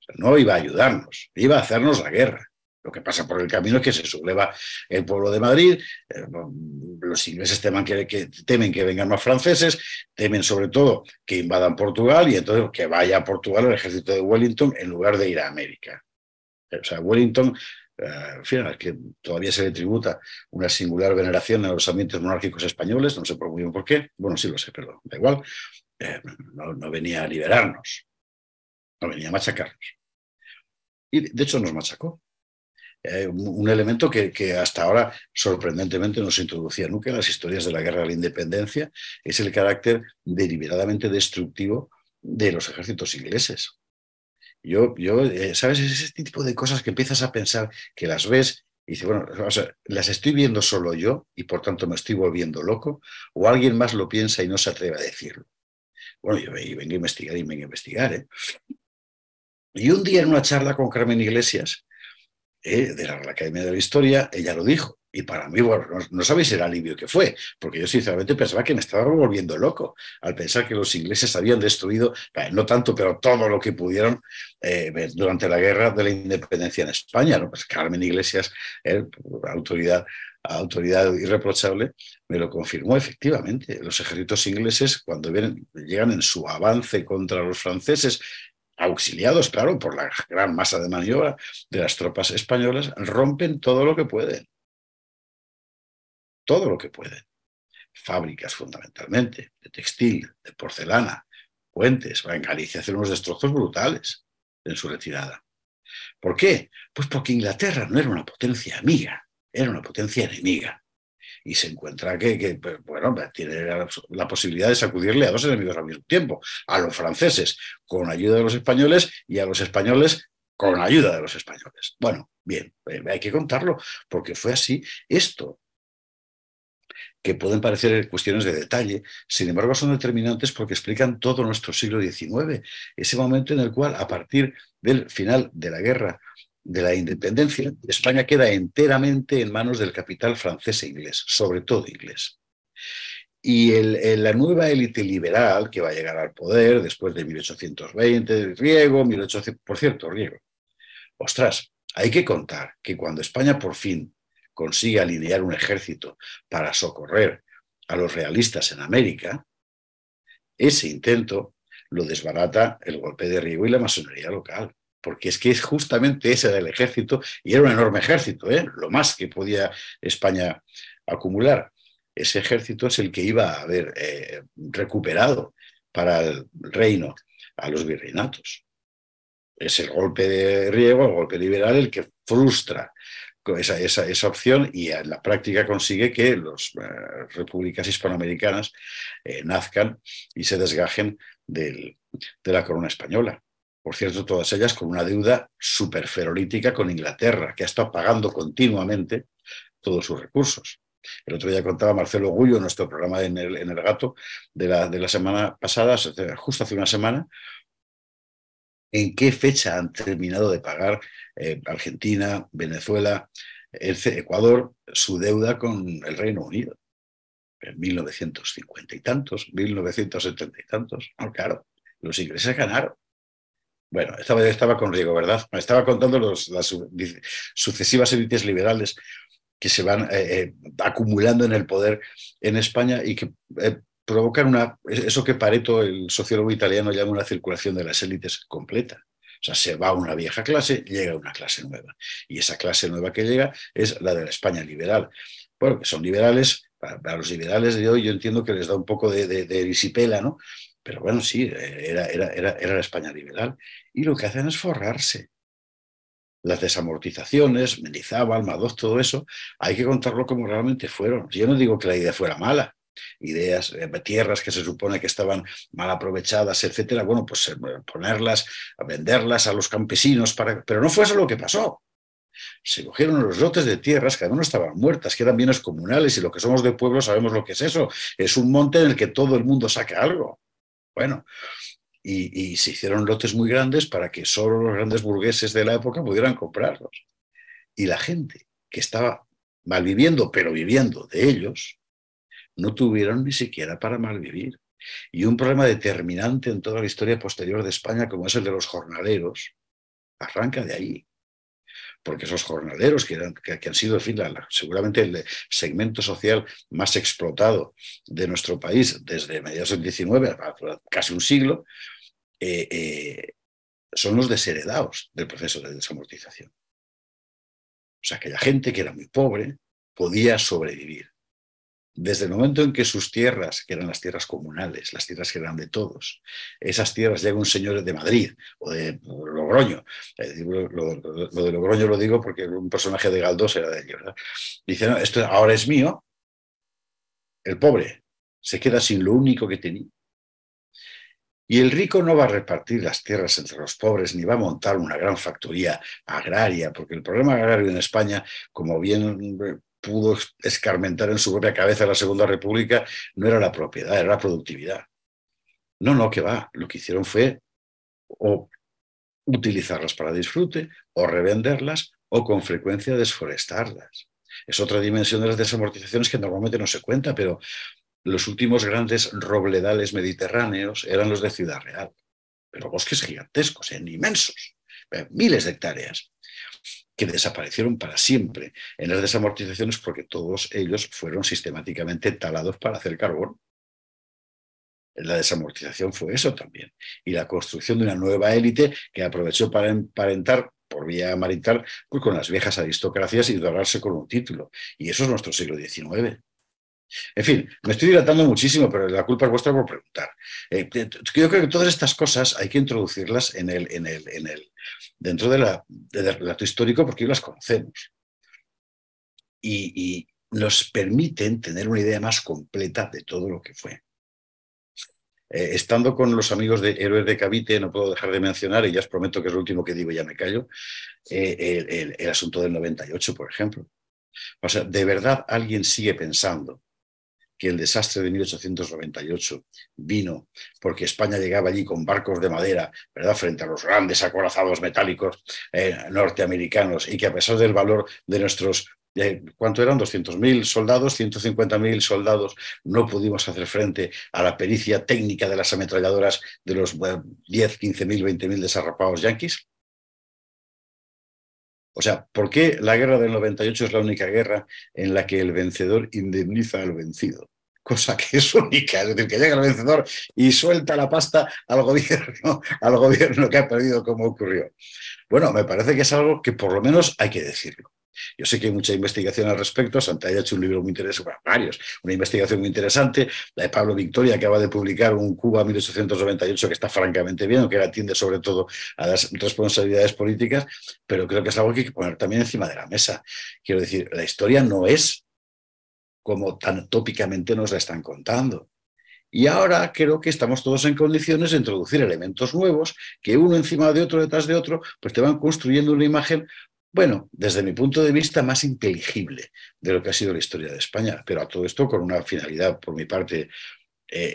O sea, no iba a ayudarnos, iba a hacernos la guerra. Lo que pasa por el camino es que se subleva el pueblo de Madrid, eh, los ingleses temen que vengan más franceses, temen sobre todo que invadan Portugal y entonces que vaya a Portugal el ejército de Wellington en lugar de ir a América. Eh, o sea, Wellington eh, que todavía se le tributa una singular veneración a los ambientes monárquicos españoles, no sé por muy bien por qué, bueno, sí lo sé, perdón, da igual, no, venía a liberarnos, no venía a machacarnos. Y de hecho nos machacó. Eh, un elemento que, hasta ahora sorprendentemente no se introducía nunca en las historias de la guerra de la independencia, es el carácter deliberadamente destructivo de los ejércitos ingleses. Yo, eh, ¿sabes? Es ese tipo de cosas que empiezas a pensar, que las ves y dices, bueno, las estoy viendo solo yo y por tanto me estoy volviendo loco, o alguien más lo piensa y no se atreve a decirlo. Bueno, yo vengo a investigar y vengo a investigar. ¿eh? Y un día en una charla con Carmen Iglesias, eh, de la Academia de la Historia, ella lo dijo. Y para mí, bueno, no, sabéis el alivio que fue, porque yo sinceramente pensaba que me estaba volviendo loco al pensar que los ingleses habían destruido, no tanto, pero todo lo que pudieron eh, durante la guerra de la independencia en España. Pues Carmen Iglesias, autoridad, autoridad irreprochable, me lo confirmó efectivamente. Los ejércitos ingleses, cuando llegan en su avance contra los franceses, auxiliados, claro, por la gran masa de maniobra de las tropas españolas, rompen todo lo que pueden. Todo lo que pueden. Fábricas fundamentalmente, de textil, de porcelana, puentes. En Galicia hacer unos destrozos brutales en su retirada. ¿Por qué? Pues porque Inglaterra no era una potencia amiga, era una potencia enemiga y se encuentra que, bueno, tiene la, la, posibilidad de sacudirle a dos enemigos al mismo tiempo, a los franceses con ayuda de los españoles y a los españoles con ayuda de los españoles. Bueno, bien, eh, hay que contarlo porque fue así esto que pueden parecer cuestiones de detalle, sin embargo son determinantes porque explican todo nuestro siglo XIX, ese momento en el cual, a partir del final de la guerra de la independencia, España queda enteramente en manos del capital francés e inglés, sobre todo inglés. Y la nueva élite liberal que va a llegar al poder después de 1820, Riego, por cierto, Riego. Ostras, hay que contar que cuando España por fin consigue alinear un ejército para socorrer a los realistas en América, ese intento lo desbarata el golpe de Riego y la masonería local porque es que es justamente ese del ejército, y era un enorme ejército, ¿eh? lo más que podía España acumular. Ese ejército es el que iba a haber eh, recuperado para el reino a los virreinatos. Es el golpe de riego, el golpe liberal, el que frustra esa, esa, esa, opción y en la práctica consigue que las eh, repúblicas hispanoamericanas nazcan y se desgajen de la corona española por cierto, todas ellas con una deuda superferolítica con Inglaterra, que ha estado pagando continuamente todos sus recursos. El otro día contaba Marcelo Gullo en nuestro programa en El, en el Gato de la, de la, semana pasada, justo hace una semana, en qué fecha han terminado de pagar eh, Argentina, Venezuela, Ecuador su deuda con el Reino Unido. En 1950 y tantos, 1970 y tantos. claro, los ingleses ganaron. Bueno, esta estaba con Riego, ¿verdad? Me estaba contando las sucesivas élites liberales que se van eh, eh, acumulando en el poder en España y que eh, provocan una, eso que Pareto, el sociólogo italiano, llama una circulación de las élites completa. O sea, se va una vieja clase, llega una clase nueva. Y esa clase nueva que llega es la de la España liberal. Bueno, que son liberales, para, los liberales de hoy yo entiendo que les da un poco de, de, de ¿no? Pero bueno, sí, era, la España liberal. Y lo que hacen es forrarse. Las desamortizaciones, Mendizábal, Almadoz, todo eso, hay que contarlo como realmente fueron. Yo no digo que la idea fuera mala, ideas, eh, tierras que se supone que estaban mal aprovechadas, etcétera, bueno, pues eh, ponerlas, venderlas a los campesinos, para... pero no fue eso lo que pasó. Se cogieron los lotes de tierras, que uno estaban muertas, que eran bienes comunales, y lo que somos de pueblo sabemos lo que es eso. Es un monte en el que todo el mundo saca algo. Bueno, y, se hicieron lotes muy grandes para que solo los grandes burgueses de la época pudieran comprarlos. Y la gente que estaba malviviendo, pero viviendo de ellos, no tuvieron ni siquiera para malvivir. Y un problema determinante en toda la historia posterior de España, como es el de los jornaleros, arranca de ahí porque esos jornaleros que, han sido en seguramente el segmento social más explotado de nuestro país desde mediados del XIX, casi un siglo, eh, eh, son los desheredados del proceso de desamortización. O sea, aquella gente que era muy pobre podía sobrevivir desde el momento en que sus tierras, que eran las tierras comunales, las tierras que eran de todos, esas tierras llega un señor de Madrid o de Logroño, eh, lo, de Logroño lo digo porque un personaje de Galdós era de allí, ¿verdad? Dice, no, esto ahora es mío, el pobre se queda sin lo único que tenía. Y el rico no va a repartir las tierras entre los pobres ni va a montar una gran factoría agraria, porque el problema agrario en España, como bien eh, pudo escarmentar en su propia cabeza la Segunda República no era la propiedad, era la productividad. No, no, que va. Lo que hicieron fue o utilizarlas para disfrute, o revenderlas, o con frecuencia desforestarlas. Es otra dimensión de las desamortizaciones que normalmente no se cuenta, pero los últimos grandes robledales mediterráneos eran los de Ciudad Real, pero bosques gigantescos, inmensos, miles de hectáreas que desaparecieron para siempre en las desamortizaciones porque todos ellos fueron sistemáticamente talados para hacer carbón. La desamortización fue eso también. Y la construcción de una nueva élite que aprovechó para emparentar por vía marital pues con las viejas aristocracias y dorarse con un título. Y eso es nuestro siglo XIX. En fin, me estoy dilatando muchísimo, pero la culpa es vuestra por preguntar. Eh, yo creo que todas estas cosas hay que introducirlas en el, en el, en el, dentro de del relato histórico porque las conocemos. Y, nos permiten tener una idea más completa de todo lo que fue. Eh, estando con los amigos de Héroes de Cavite, no puedo dejar de mencionar, y ya os prometo que es lo último que digo, ya me callo, eh, el asunto del 98, por ejemplo. O sea, de verdad alguien sigue pensando que el desastre de 1898 vino porque España llegaba allí con barcos de madera, ¿verdad?, frente a los grandes acorazados metálicos eh, norteamericanos y que a pesar del valor de nuestros eh, ¿cuánto eran? 200.000 soldados, 150.000 soldados. No pudimos hacer frente a la pericia técnica de las ametralladoras de los 10, 15.000, 20.000 desarrapados yanquis. O sea, ¿por qué la guerra del 98 es la única guerra en la que el vencedor indemniza al vencido? Cosa que es única, es decir, que llega el vencedor y suelta la pasta al gobierno, al gobierno que ha perdido como ocurrió. Bueno, me parece que es algo que por lo menos hay que decirlo. Yo sé que hay mucha investigación al respecto. Santa ha hecho un libro muy interesante, varios, una investigación muy interesante. La de Pablo Victoria acaba de publicar un Cuba 1898 que está francamente bien, que atiende sobre todo a las responsabilidades políticas, pero creo que es algo que hay que poner también encima de la mesa. Quiero decir, la historia no es como tan tópicamente nos la están contando. Y ahora creo que estamos todos en condiciones de introducir elementos nuevos que uno encima de otro, detrás de otro, pues te van construyendo una imagen bueno, desde mi punto de vista, más inteligible de lo que ha sido la historia de España, pero a todo esto con una finalidad, por mi parte, eh, eh,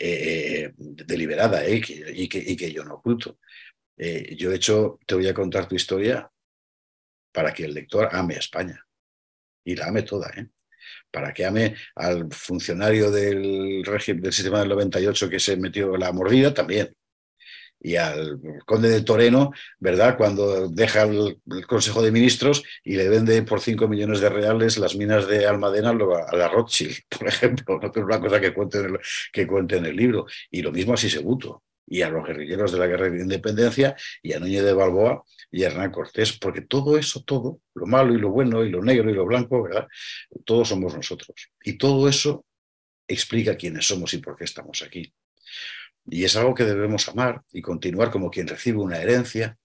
eh, deliberada y, que, yo no oculto. yo, de hecho, te voy a contar tu historia para que el lector ame a España y la ame toda, para que ame al funcionario del régimen del sistema del 98 que se metió la mordida también, y al conde de Toreno, ¿verdad? Cuando deja el, Consejo de Ministros y le vende por cinco millones de reales las minas de Almadena a la Rothschild, por ejemplo, ¿no? que es una cosa que cuente en el, que el libro. Y lo mismo a Sisebuto y a los guerrilleros de la Guerra de Independencia y a Núñez de Balboa y a Hernán Cortés, porque todo eso, todo, lo malo y lo bueno y lo negro y lo blanco, ¿verdad? Todos somos nosotros. Y todo eso explica quiénes somos y por qué estamos aquí. Y es algo que debemos amar y continuar como quien recibe una herencia,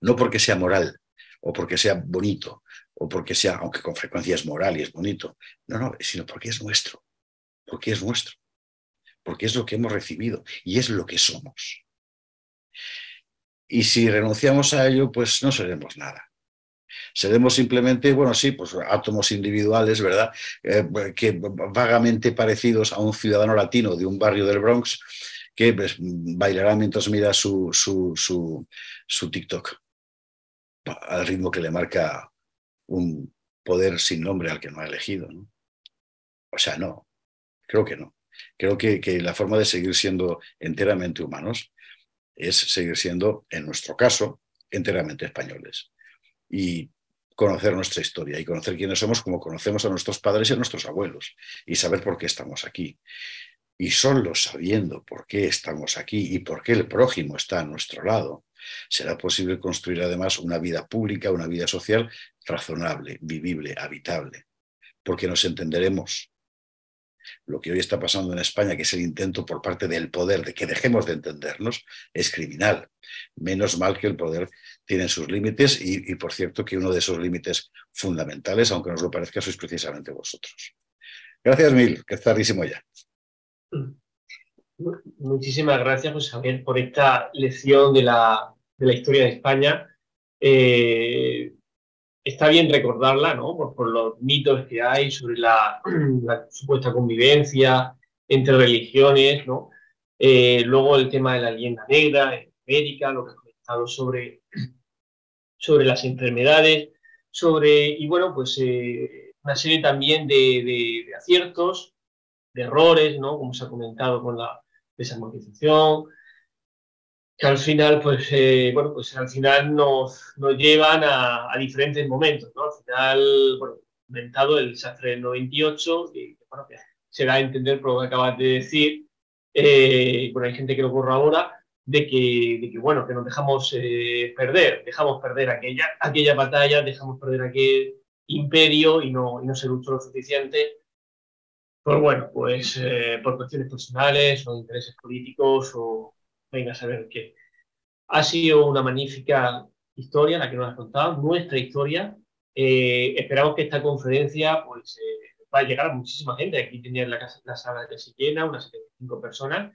no porque sea moral o porque sea bonito o porque sea, aunque con frecuencia es moral y es bonito, no, no, sino porque es nuestro, porque es nuestro, porque es lo que hemos recibido y es lo que somos. Y si renunciamos a ello, pues no seremos nada. Seremos simplemente, bueno, sí, pues átomos individuales, ¿verdad? Eh, que vagamente parecidos a un ciudadano latino de un barrio del Bronx que pues, bailará mientras mira su, TikTok al ritmo que le marca un poder sin nombre al que no ha elegido. O sea, no, creo que no. Creo que, la forma de seguir siendo enteramente humanos es seguir siendo, en nuestro caso, enteramente españoles y conocer nuestra historia y conocer quiénes somos como conocemos a nuestros padres y a nuestros abuelos y saber por qué estamos aquí. Y solo sabiendo por qué estamos aquí y por qué el prójimo está a nuestro lado, será posible construir además una vida pública, una vida social razonable, vivible, habitable, porque nos entenderemos. Lo que hoy está pasando en España, que es el intento por parte del poder de que dejemos de entendernos, es criminal. Menos mal que el poder tienen sus límites y, por cierto que uno de esos límites fundamentales, aunque nos lo parezca, sois precisamente vosotros. Gracias mil, que está tardísimo ya. Muchísimas gracias, José Javier, por esta lección de la, de la historia de España. Eh, está bien recordarla, ¿no? Por, los mitos que hay sobre la, supuesta convivencia entre religiones, ¿no? Eh, luego el tema de la leyenda negra, en América, lo que has comentado sobre sobre las enfermedades, sobre, y bueno, pues eh, una serie también de, aciertos, de errores, ¿no? Como se ha comentado con la desamortización, que al final, pues, eh, bueno, pues al final nos, llevan a, diferentes momentos, ¿no? Al final, bueno, comentado el desastre del 98, y bueno, que se da a entender por lo que acabas de decir, eh, bueno, hay gente que lo corrobora. ahora, de que, bueno, que nos dejamos eh, perder, dejamos perder aquella, aquella batalla, dejamos perder aquel imperio y no, se luchó lo suficiente. Pues bueno, pues eh, por cuestiones personales o intereses políticos o venga a saber qué. Ha sido una magnífica historia la que nos has contado, nuestra historia. Eh, esperamos que esta conferencia pues, va a llegar a muchísima gente. Aquí tenía la, sala la sala llena, unas 75 personas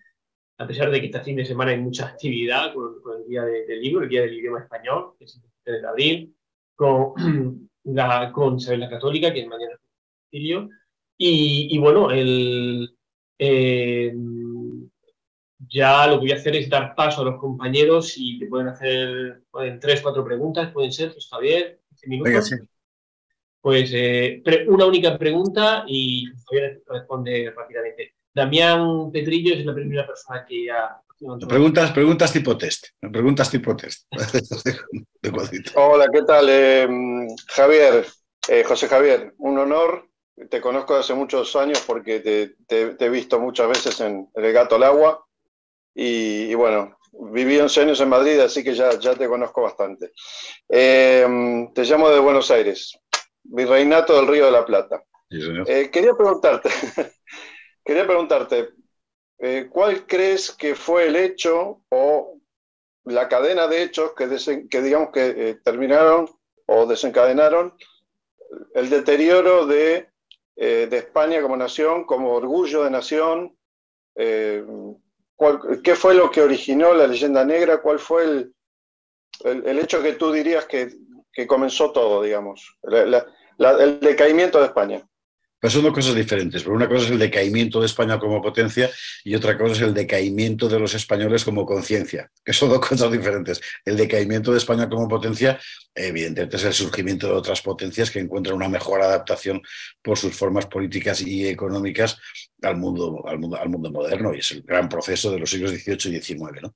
a pesar de que este fin de semana hay mucha actividad con, el Día del Libro, el Día del Idioma Español, que es el 3 de abril, con la, Isabel la Católica, que es mañana el y, y bueno, el, eh, ya lo que voy a hacer es dar paso a los compañeros y te pueden hacer pueden, tres, cuatro preguntas, pueden ser, pues, Javier, eh, Pues una única pregunta y Javier responde rápidamente. Damián petrillo es la primera persona que ha... Preguntas, preguntas tipo test. Preguntas tipo test. Hola, ¿qué tal? Eh, Javier, eh, José Javier, un honor. Te conozco hace muchos años porque te, he visto muchas veces en El Gato al Agua. Y, bueno, viví 11 años en Madrid, así que ya, te conozco bastante. Eh, te llamo de Buenos Aires, Virreinato del Río de la Plata. quería preguntarte, Quería preguntarte, eh, ¿cuál crees que fue el hecho o la cadena de hechos que, que digamos que eh, terminaron o desencadenaron el deterioro eh, de, España como nación, como orgullo de nación? ¿Qué fue lo que originó la leyenda negra? ¿Cuál fue el, el, hecho que tú dirías que, comenzó todo, digamos, el decaimiento de España? son dos cosas diferentes. Pero una cosa es el decaimiento de España como potencia y otra cosa es el decaimiento de los españoles como conciencia, que son dos cosas diferentes. El decaimiento de España como potencia, evidentemente, es el surgimiento de otras potencias que encuentran una mejor adaptación por sus formas políticas y económicas al mundo, al mundo, al mundo moderno. Y es el gran proceso de los siglos XVIII y XIX. ¿no?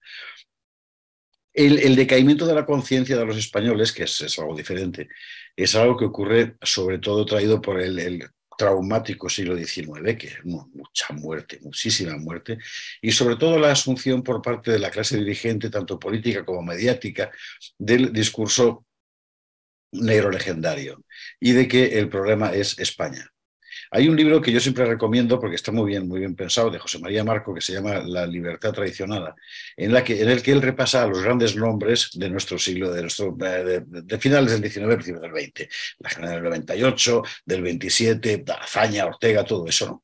El, el, decaimiento de la conciencia de los españoles, que es, es, algo diferente, es algo que ocurre sobre todo traído por el, traumático siglo XIX, que es mucha muerte, muchísima muerte, y sobre todo la asunción por parte de la clase dirigente, tanto política como mediática, del discurso negro legendario y de que el problema es España. Hay un libro que yo siempre recomiendo porque está muy bien, muy bien pensado, de José María Marco, que se llama La libertad tradicional, en, la que, en el que él repasa los grandes nombres de nuestro siglo, de, finales del XIX, principios del XX, la generación del 98, del 27, Azaña, Ortega, todo eso, ¿no?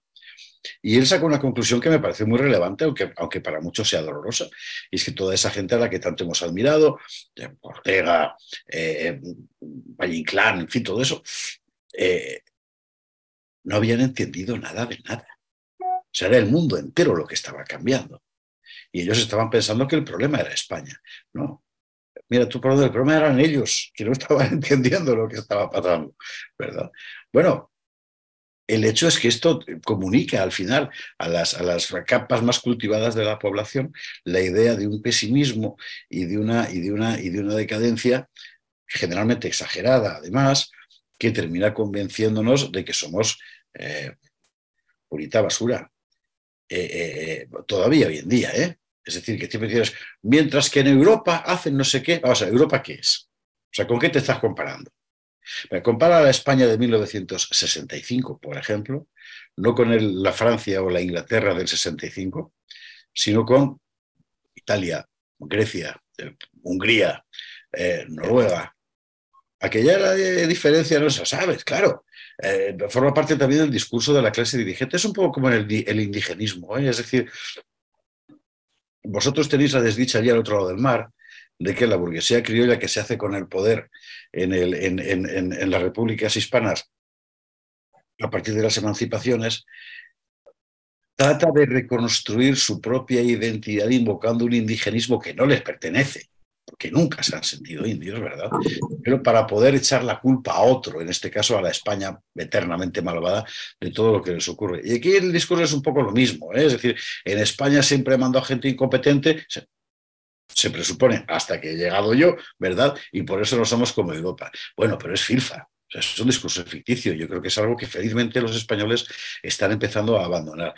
Y él sacó una conclusión que me parece muy relevante, aunque, aunque para muchos sea dolorosa. Y es que toda esa gente a la que tanto hemos admirado, eh, Ortega, eh, eh Valle en fin, todo eso, eh, no habían entendido nada de nada. O sea, era el mundo entero lo que estaba cambiando. Y ellos estaban pensando que el problema era España. No. Mira, tú perdón, el problema eran ellos, que no estaban entendiendo lo que estaba pasando, ¿verdad? Bueno, el hecho es que esto comunica al final a las, capas más cultivadas de la población la idea de un pesimismo y de una, y de una, y de una decadencia generalmente exagerada, además, que termina convenciéndonos de que somos eh, basura, eh, eh, eh, todavía hoy en día, Es decir, que siempre dices, mientras que en Europa hacen no sé qué, vamos a ¿Europa qué es? O sea, ¿con qué te estás comparando? compara a la España de 1965, por ejemplo, no con la Francia o la Inglaterra del 65, sino con Italia, Grecia, Hungría, Noruega. Aquella la diferencia no se sabe, claro. Eh, forma parte también del discurso de la clase dirigente. Es un poco como el, indigenismo, ¿eh? es decir, vosotros tenéis la desdicha allí al otro lado del mar de que la burguesía criolla que se hace con el poder en las repúblicas hispanas a partir de las emancipaciones, trata de reconstruir su propia identidad invocando un indigenismo que no les pertenece porque nunca se han sentido indios, ¿verdad? Pero para poder echar la culpa a otro, en este caso a la España eternamente malvada, de todo lo que les ocurre. Y aquí el discurso es un poco lo mismo, ¿eh? es decir, en España siempre mando mandado gente incompetente, se, presupone, hasta que he llegado yo, ¿verdad? Y por eso no somos como Europa. Bueno, pero es filfa. es un discurso ficticio. Yo creo que es algo que felizmente los españoles están empezando a abandonar.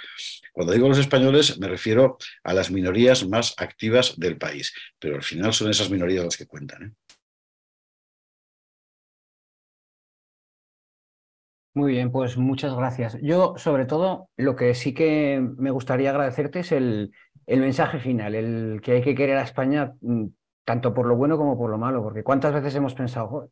Cuando digo los españoles, me refiero a las minorías más activas del país, pero al final son esas minorías las que cuentan. ¿eh? Muy bien, pues muchas gracias. Yo, sobre todo, lo que sí que me gustaría agradecerte es el, mensaje final, el que hay que querer a España mm, tanto por lo bueno como por lo malo, porque cuántas veces hemos pensado,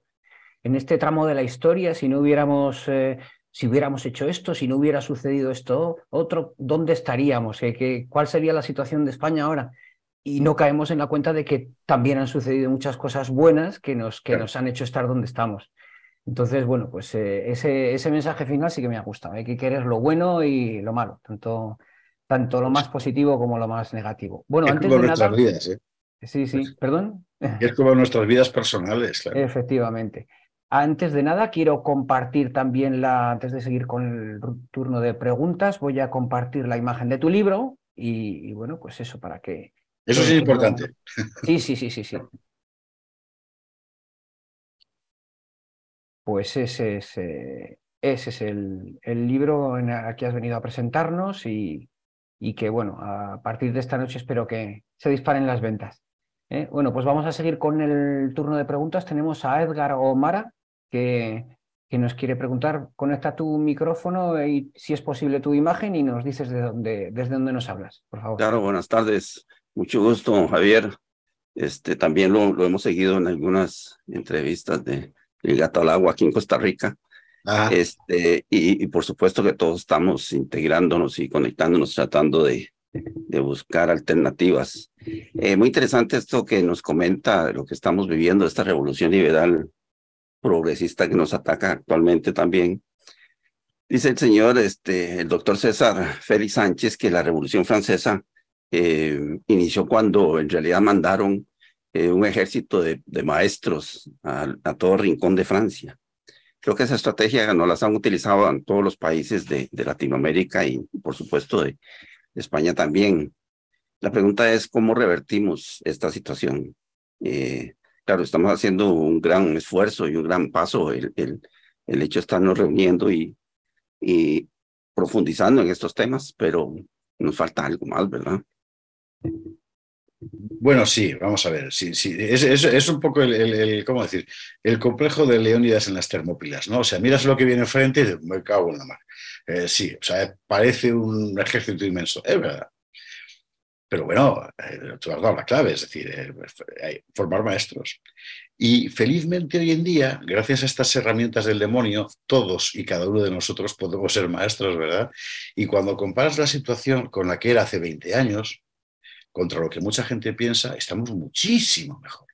en este tramo de la historia, si no hubiéramos eh, si hubiéramos hecho esto, si no hubiera sucedido esto otro, ¿dónde estaríamos? Eh, cuál sería la situación de España ahora? Y no caemos en la cuenta de que también han sucedido muchas cosas buenas que nos, que nos han hecho estar donde estamos. Entonces, bueno, pues eh, ese, ese, mensaje final sí que me ha gustado. Hay que querer lo bueno y lo malo, tanto, tanto lo más positivo como lo más negativo. Bueno, antes de nuestras vidas, ¿eh? Sí, sí, perdón. Es como nuestras vidas personales, claro. Efectivamente. Antes de nada, quiero compartir también la, antes de seguir con el turno de preguntas, voy a compartir la imagen de tu libro y, bueno, pues eso para que... Eso sí es importante. Sí, sí, sí, sí, sí. Pues ese es, eh, ese es el, libro en el que has venido a presentarnos y, y que, bueno, a partir de esta noche espero que se disparen las ventas. ¿eh? bueno, pues vamos a seguir con el turno de preguntas. Tenemos a Edgar Omara, que, nos quiere preguntar, conecta tu micrófono y si es posible tu imagen y nos dices de dónde, desde dónde nos hablas, por favor. Claro, buenas tardes. Mucho gusto, Javier. Este, también lo, hemos seguido en algunas entrevistas de, El Gato al Agua aquí en Costa Rica. Este, y, por supuesto que todos estamos integrándonos y conectándonos, tratando de, de buscar alternativas. Eh, muy interesante esto que nos comenta, lo que estamos viviendo, esta revolución liberal progresista que nos ataca actualmente también. Dice el señor, este, el doctor César Félix Sánchez, que la revolución francesa eh, inició cuando en realidad mandaron eh, un ejército de, maestros a, todo rincón de Francia. Creo que esa estrategia no la han utilizado en todos los países de, de Latinoamérica y, por supuesto, de, España también. La pregunta es cómo revertimos esta situación. Eh, claro, estamos haciendo un gran esfuerzo y un gran paso. El, el, hecho de estarnos reuniendo y, y profundizando en estos temas, pero nos falta algo más, ¿verdad? Bueno, sí, vamos a ver. Sí, sí. Es, un poco el, ¿cómo decir? El complejo de Leónidas en las Termópilas, ¿no? O sea, miras lo que viene enfrente y me cago en la mar. Eh, sí, o sea, parece un ejército inmenso, es verdad. Pero bueno, eh, tú has dado la clave, es decir, eh, formar maestros. Y felizmente hoy en día, gracias a estas herramientas del demonio, todos y cada uno de nosotros podemos ser maestros, ¿verdad? Y cuando comparas la situación con la que era hace 20 años, contra lo que mucha gente piensa, estamos muchísimo mejor.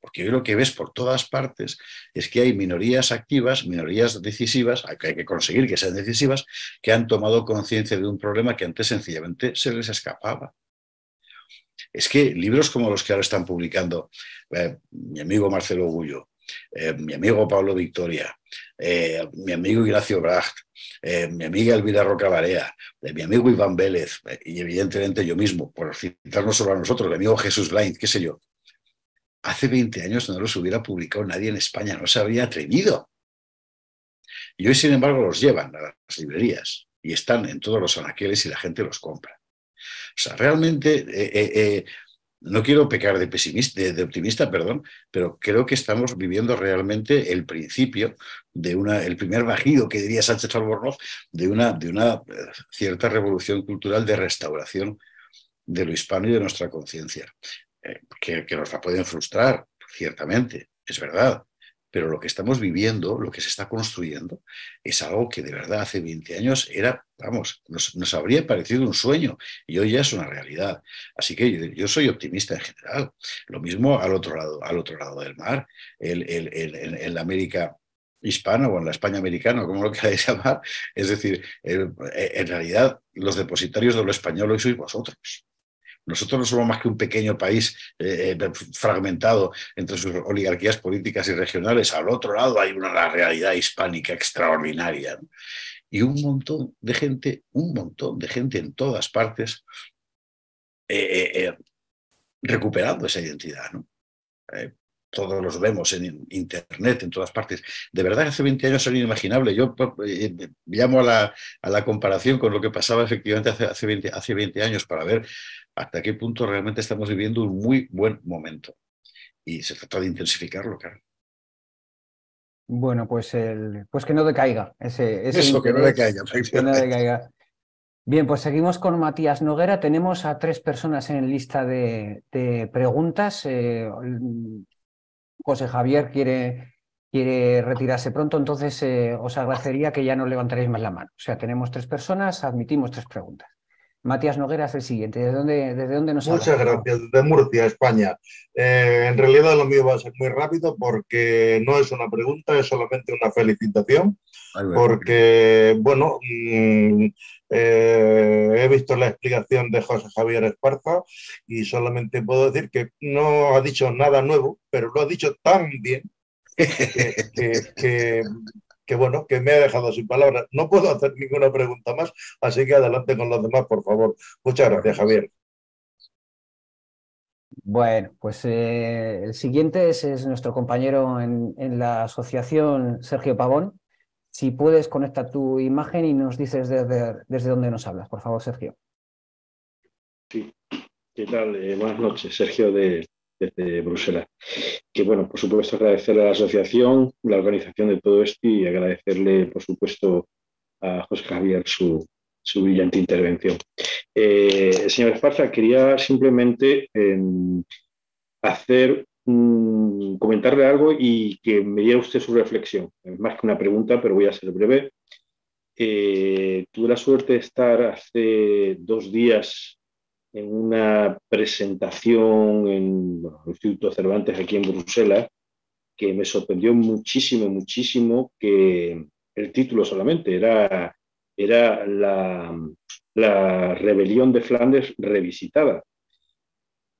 Porque hoy lo que ves por todas partes es que hay minorías activas, minorías decisivas, que hay que conseguir que sean decisivas, que han tomado conciencia de un problema que antes sencillamente se les escapaba. Es que libros como los que ahora están publicando eh, mi amigo Marcelo Gullo, eh, mi amigo Pablo Victoria, eh, mi amigo Ignacio Bracht, mi amiga Elvira Roca Barea, mi amigo Iván Vélez y evidentemente yo mismo, por citarnos solo a nosotros, el amigo Jesús Lainz, qué sé yo, hace 20 años no los hubiera publicado nadie en España, no se habría atrevido. Y hoy, sin embargo, los llevan a las librerías y están en todos los anaqueles y la gente los compra. O sea, realmente, eh, eh, eh, no quiero pecar de, pesimista, de, optimista, perdón, pero creo que estamos viviendo realmente el principio de una, el primer bajido, que diría Sánchez Albornoz, de una, de una cierta revolución cultural de restauración de lo hispano y de nuestra conciencia. Eh, que, nos la pueden frustrar, ciertamente, es verdad, pero lo que estamos viviendo, lo que se está construyendo, es algo que de verdad hace 20 años era, vamos, nos, habría parecido un sueño y hoy ya es una realidad. Así que yo, soy optimista en general. Lo mismo al otro lado, al otro lado del mar, en la América hispana o en la España americana, como lo queráis llamar. Es decir, eh, eh, en realidad los depositarios de lo español hoy sois vosotros. Nosotros no somos más que un pequeño país eh, eh, fragmentado entre sus oligarquías políticas y regionales. Al otro lado hay una realidad hispánica extraordinaria. Y un montón de gente, un montón de gente en todas partes eh, recuperando esa identidad. todos los vemos en Internet, en todas partes. De verdad, hace 20 años era inimaginable. Yo llamo a la, comparación con lo que pasaba efectivamente hace, hace 20 años para ver hasta qué punto realmente estamos viviendo un muy buen momento. Y se trata de intensificarlo, claro. Bueno, pues, el, pues que no decaiga. Ese, Eso, que no pues decaiga. Bien, pues seguimos con Matías Noguera. Tenemos a tres personas en lista de, preguntas. Eh, José Javier quiere, quiere retirarse pronto, entonces eh, os agradecería que ya no levantaréis más la mano. O sea, tenemos tres personas, admitimos tres preguntas. Matías Noguera es el siguiente. ¿Desde dónde, desde dónde nos Muchas gracias, De Murcia, España. Eh, en realidad lo mío va a ser muy rápido porque no es una pregunta, es solamente una felicitación. Porque, bueno, mm, eh, he visto la explicación de José Javier Esparza y solamente puedo decir que no ha dicho nada nuevo, pero lo ha dicho tan bien que que bueno, que me ha dejado sin palabras. No puedo hacer ninguna pregunta más, así que adelante con los demás, por favor. Muchas gracias, Javier. Bueno, pues eh, el siguiente es, nuestro compañero en, la asociación, Sergio Pavón. Si puedes, conecta tu imagen y nos dices desde, dónde nos hablas, por favor, Sergio. Sí, ¿qué tal? Eh, buenas noches, Sergio de, desde Bruselas. Que bueno, por supuesto agradecerle a la asociación, la organización de todo esto y agradecerle, por supuesto, a José Javier su, brillante intervención. Eh, señor Esparza, quería simplemente em, hacer comentarle algo y que me diera usted su reflexión. Es más que una pregunta, pero voy a ser breve. Eh, tuve la suerte de estar hace dos días en una presentación en el Instituto Cervantes aquí en Bruselas, que me sorprendió muchísimo, muchísimo que el título solamente era, era la, la rebelión de Flandes revisitada.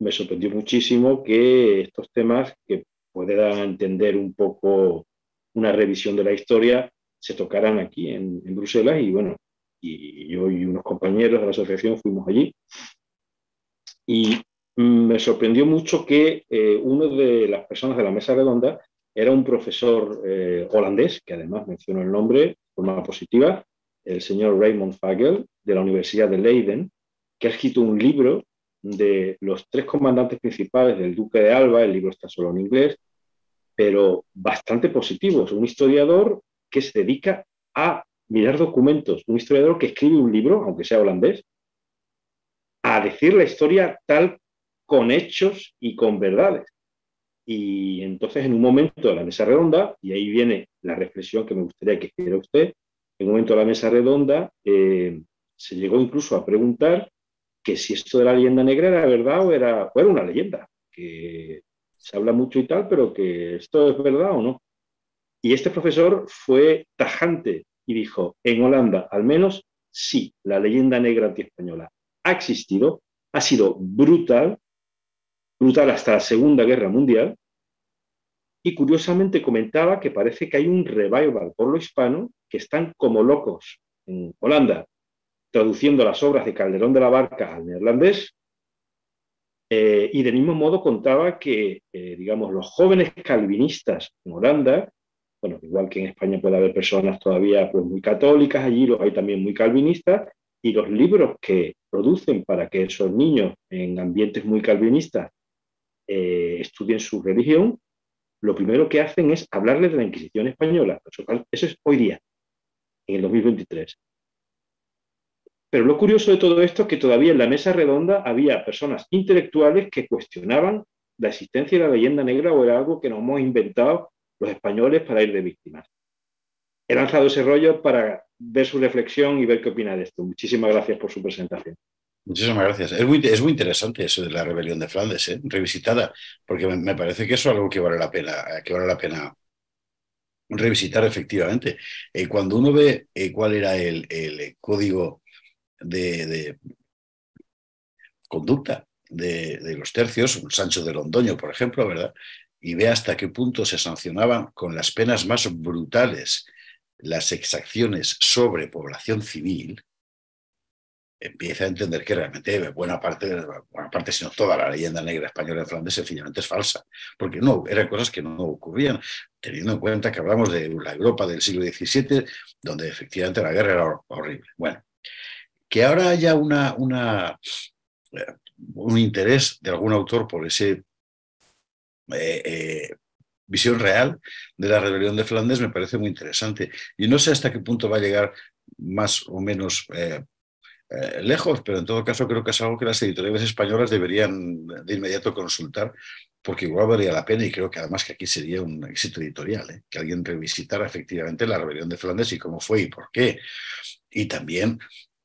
Me sorprendió muchísimo que estos temas que puedan entender un poco una revisión de la historia se tocaran aquí en, en Bruselas y bueno, y yo y unos compañeros de la asociación fuimos allí y me sorprendió mucho que eh, una de las personas de la mesa redonda era un profesor eh, holandés, que además mencionó el nombre de forma positiva, el señor Raymond Fagel, de la Universidad de Leiden, que ha escrito un libro de los tres comandantes principales del Duque de Alba, el libro está solo en inglés, pero bastante positivo. Es un historiador que se dedica a mirar documentos, un historiador que escribe un libro, aunque sea holandés, a decir la historia tal con hechos y con verdades. Y entonces en un momento de la mesa redonda, y ahí viene la reflexión que me gustaría que hiciera usted, en un momento de la mesa redonda eh, se llegó incluso a preguntar que si esto de la leyenda negra era verdad o era, o era una leyenda, que se habla mucho y tal, pero que esto es verdad o no. Y este profesor fue tajante y dijo, en Holanda al menos sí, la leyenda negra antiespañola ha existido, ha sido brutal, brutal hasta la Segunda Guerra Mundial, y curiosamente comentaba que parece que hay un revival por lo hispano, que están como locos en Holanda, traduciendo las obras de Calderón de la Barca al neerlandés, eh, y del mismo modo contaba que, eh, digamos, los jóvenes calvinistas en Holanda, bueno, igual que en España puede haber personas todavía pues, muy católicas, allí los hay también muy calvinistas, y los libros que producen para que esos niños en ambientes muy calvinistas eh, estudien su religión, lo primero que hacen es hablarles de la Inquisición española. Eso es hoy día, en el 2023. Pero lo curioso de todo esto es que todavía en la mesa redonda había personas intelectuales que cuestionaban la existencia de la leyenda negra o era algo que nos hemos inventado los españoles para ir de víctimas. He lanzado ese rollo para ver su reflexión y ver qué opina de esto. Muchísimas gracias por su presentación. Muchísimas gracias. Es muy, interesante eso de la rebelión de Flandes, ¿eh? revisitada, porque me, parece que eso es algo que vale la pena, eh, que vale la pena revisitar efectivamente. Eh, cuando uno ve cuál era el, código de, conducta de, de, los tercios, Sancho de Londoño, por ejemplo, ¿verdad? Y ve hasta qué punto se sancionaban con las penas más brutales las exacciones sobre población civil, empieza a entender que realmente buena parte, buena parte, sino toda la leyenda negra española en Flandes sencillamente es falsa, porque no, eran cosas que no ocurrían, teniendo en cuenta que hablamos de la Europa del siglo XVII, donde efectivamente la guerra era horrible. Bueno, que ahora haya una, eh, un interés de algún autor por ese eh, eh, visión real de la rebelión de Flandes me parece muy interesante. Y no sé hasta qué punto va a llegar más o menos eh, eh, lejos, pero en todo caso creo que es algo que las editoriales españolas deberían de inmediato consultar, porque igual valía la pena y creo que además que aquí sería un éxito editorial, eh, que alguien revisitara efectivamente la rebelión de Flandes y cómo fue y por qué. Y también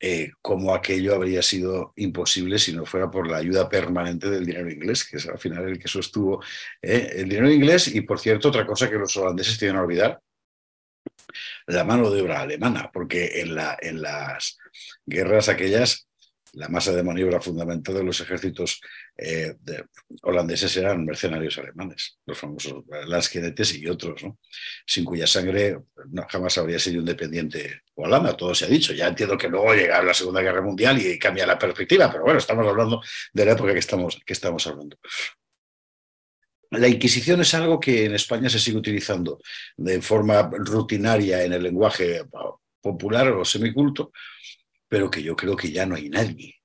eh, como aquello habría sido imposible si no fuera por la ayuda permanente del dinero inglés, que es al final el que sostuvo eh, el dinero inglés. Y por cierto, otra cosa que los holandeses tienen que olvidar, la mano de obra alemana, porque en, la, en las guerras aquellas la masa de maniobra fundamental de los ejércitos eh, holandeses eran mercenarios alemanes, los famosos Landsgenetes y otros, ¿no? sin cuya sangre eh, jamás habría sido independiente Holanda, todo se ha dicho. Ya entiendo que luego llega la Segunda Guerra Mundial y cambia la perspectiva, pero bueno, estamos hablando de la época que estamos, que estamos hablando. La Inquisición es algo que en España se sigue utilizando de forma rutinaria en el lenguaje ah, popular o semiculto, pero que yo creo que ya no hay nadie.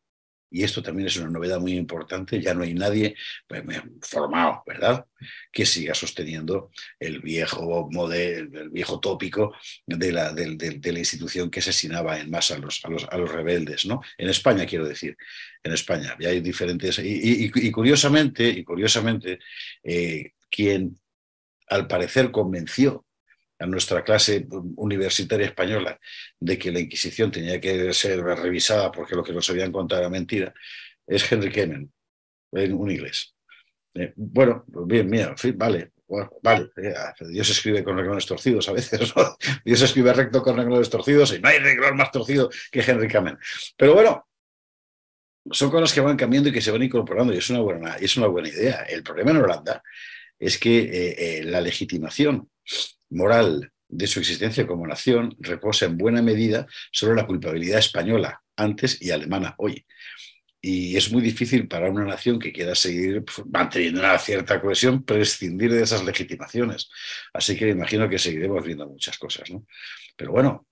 Y esto también es una novedad muy importante, ya no hay nadie pues, formado, ¿verdad?, que siga sosteniendo el viejo modelo, el viejo tópico de la, de, la institución que asesinaba en masa a los, a los, rebeldes, ¿no? En España, quiero decir, en España. Y hay diferentes. Y, curiosamente, y curiosamente eh, quien al parecer convenció a nuestra clase universitaria española de que la Inquisición tenía que ser revisada porque lo que nos habían contado era mentira, es Henry Kamen, un inglés. Eh, bueno, bien, mira, vale, vale, eh, Dios escribe con renglones torcidos a veces, Dios escribe recto con renglones torcidos y no hay renglón más torcido que Henry Kamen. Pero bueno, son cosas que van cambiando y que se van incorporando y es una buena, es una buena idea. El problema en Holanda es que eh, la legitimación moral de su existencia como nación reposa en buena medida sobre la culpabilidad española antes y alemana hoy. Y es muy difícil para una nación que quiera seguir manteniendo una cierta cohesión prescindir de esas legitimaciones. Así que imagino que seguiremos viendo muchas cosas. ¿no? Pero bueno,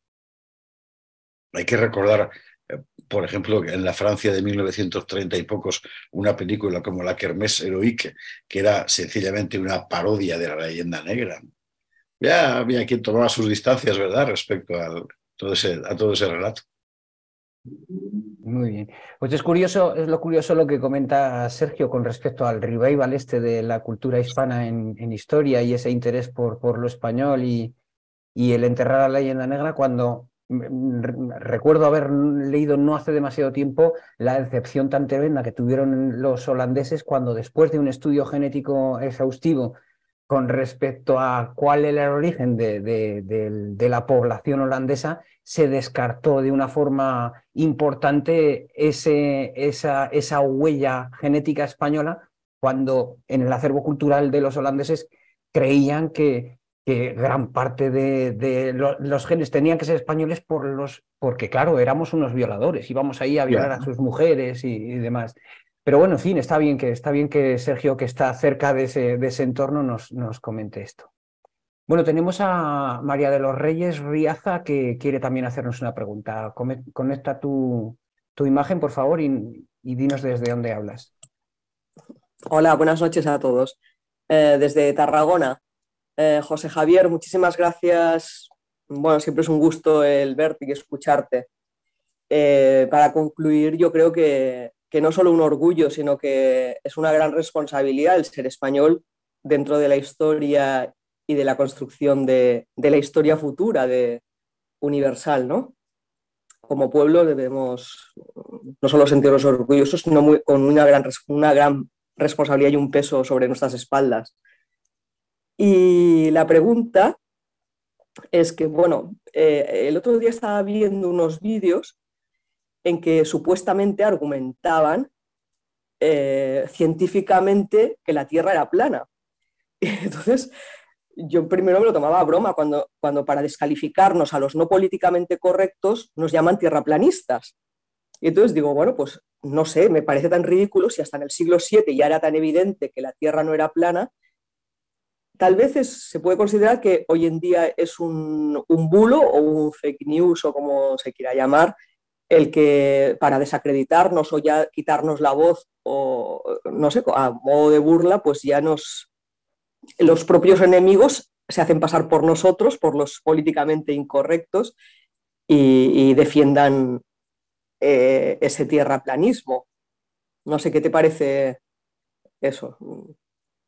hay que recordar, eh, por ejemplo, en la Francia de 1930 y pocos, una película como La Kermés Heroique, que era sencillamente una parodia de la leyenda negra ya había quien tomaba sus distancias, ¿verdad?, respecto al, todo ese, a todo ese relato. Muy bien. Pues es curioso, es lo curioso lo que comenta Sergio con respecto al revival este de la cultura hispana en, historia y ese interés por, por lo español y, y el enterrar a la leyenda negra cuando mm, mm, recuerdo haber leído no hace demasiado tiempo la decepción tan tremenda que tuvieron los holandeses cuando después de un estudio genético exhaustivo con respecto a cuál era el origen de, la población holandesa, se descartó de una forma importante esa, huella genética española cuando en el acervo cultural de los holandeses creían que, gran parte de, los genes tenían que ser españoles por los, porque claro, éramos unos violadores, íbamos ahí a violar a sus mujeres y demás. Pero bueno, en fin, está bien que, está bien que Sergio, que está cerca de ese, entorno, nos, comente esto. Bueno, tenemos a María de los Reyes Riaza que quiere también hacernos una pregunta. Conecta tu, imagen, por favor, y, dinos desde dónde hablas. Hola, buenas noches a todos. Eh, desde Tarragona. Eh, José Javier, muchísimas gracias. Bueno, siempre es un gusto el verte y escucharte. Eh, para concluir, yo creo que que no solo un orgullo, sino que es una gran responsabilidad el ser español dentro de la historia y de la construcción de, la historia futura de universal, ¿no? Como pueblo debemos no solo sentirnos orgullosos, sino con una gran, una gran responsabilidad y un peso sobre nuestras espaldas. Y la pregunta es que, bueno, eh, el otro día estaba viendo unos vídeos en que supuestamente argumentaban eh, científicamente que la Tierra era plana. Y entonces, yo primero me lo tomaba a broma cuando, cuando para descalificarnos a los no políticamente correctos nos llaman tierraplanistas. Y entonces digo, bueno, pues no sé, me parece tan ridículo si hasta en el siglo VII ya era tan evidente que la Tierra no era plana. Tal vez se puede considerar que hoy en día es un, un bulo o un fake news o como se quiera llamar, el que para desacreditarnos o ya quitarnos la voz o no sé, a modo de burla, pues ya nos los propios enemigos se hacen pasar por nosotros, por los políticamente incorrectos y, defiendan eh, ese tierraplanismo. No sé qué te parece eso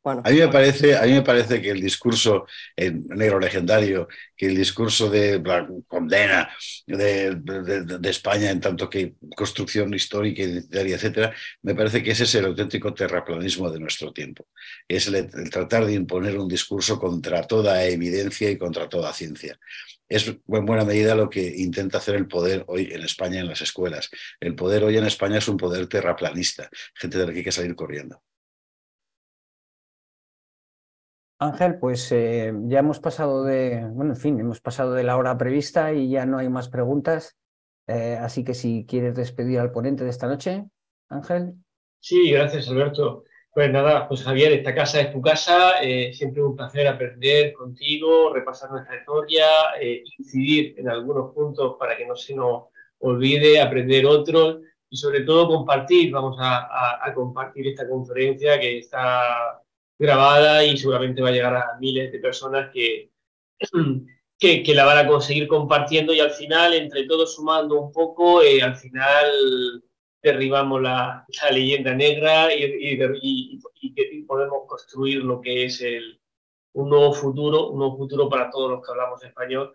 a, mí me parece, a mí me parece que el discurso en negro legendario, que el discurso de la condena de, España en tanto que construcción histórica, y etcétera, me parece que ese es el auténtico terraplanismo de nuestro tiempo. Es el, el tratar de imponer un discurso contra toda evidencia y contra toda ciencia es en buena medida lo que intenta hacer el poder hoy en España en las escuelas. El poder hoy en España es un poder terraplanista, gente de la que hay que salir corriendo. Ángel, pues eh, ya hemos pasado de, bueno, en fin, hemos pasado de la hora prevista y ya no hay más preguntas. Eh, así que si quieres despedir al ponente de esta noche, Ángel. Sí, gracias, Alberto. Pues nada, pues Javier, esta casa es tu casa. Eh, siempre un placer aprender contigo, repasar nuestra historia, incidir en algunos puntos para que no se nos olvide, aprender otros y sobre todo compartir. Vamos a compartir esta conferencia que está grabada y seguramente va a llegar a miles de personas que, que, la van a conseguir compartiendo y al final, entre todos sumando un poco, eh, al final derribamos la, la leyenda negra y, y, y, podemos construir lo que es el, un nuevo futuro, un nuevo futuro para todos los que hablamos español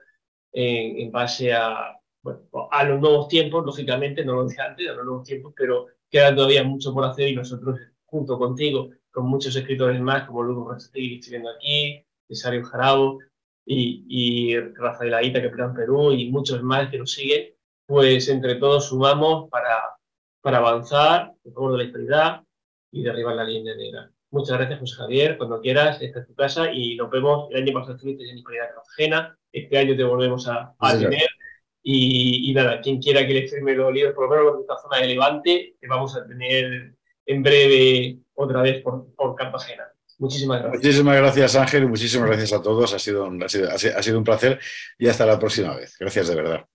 en base a, bueno, a los nuevos tiempos, lógicamente, no lo dije antes, a los nuevos tiempos, pero queda todavía mucho por hacer y nosotros, junto contigo, con muchos escritores más, como Lucas que estoy viendo aquí, Cesario Jarabo y, y Rafael Aita, que está en Perú, y muchos más que nos siguen, pues entre todos sumamos para, para avanzar en favor de la historia y derribar la línea negra. Muchas gracias, José Javier. Cuando quieras, esta es tu casa y nos vemos. El año pasado estuviste en Cartagena. Este año te volvemos a, tener. Y, nada, quien quiera que le firme los libros, por lo menos en esta zona de Levante, te vamos a tener en breve otra vez por, por Cartagena. Muchísimas gracias. Muchísimas gracias, Ángel. y Muchísimas gracias a todos. ha sido, ha sido un placer y hasta la próxima vez. Gracias de verdad.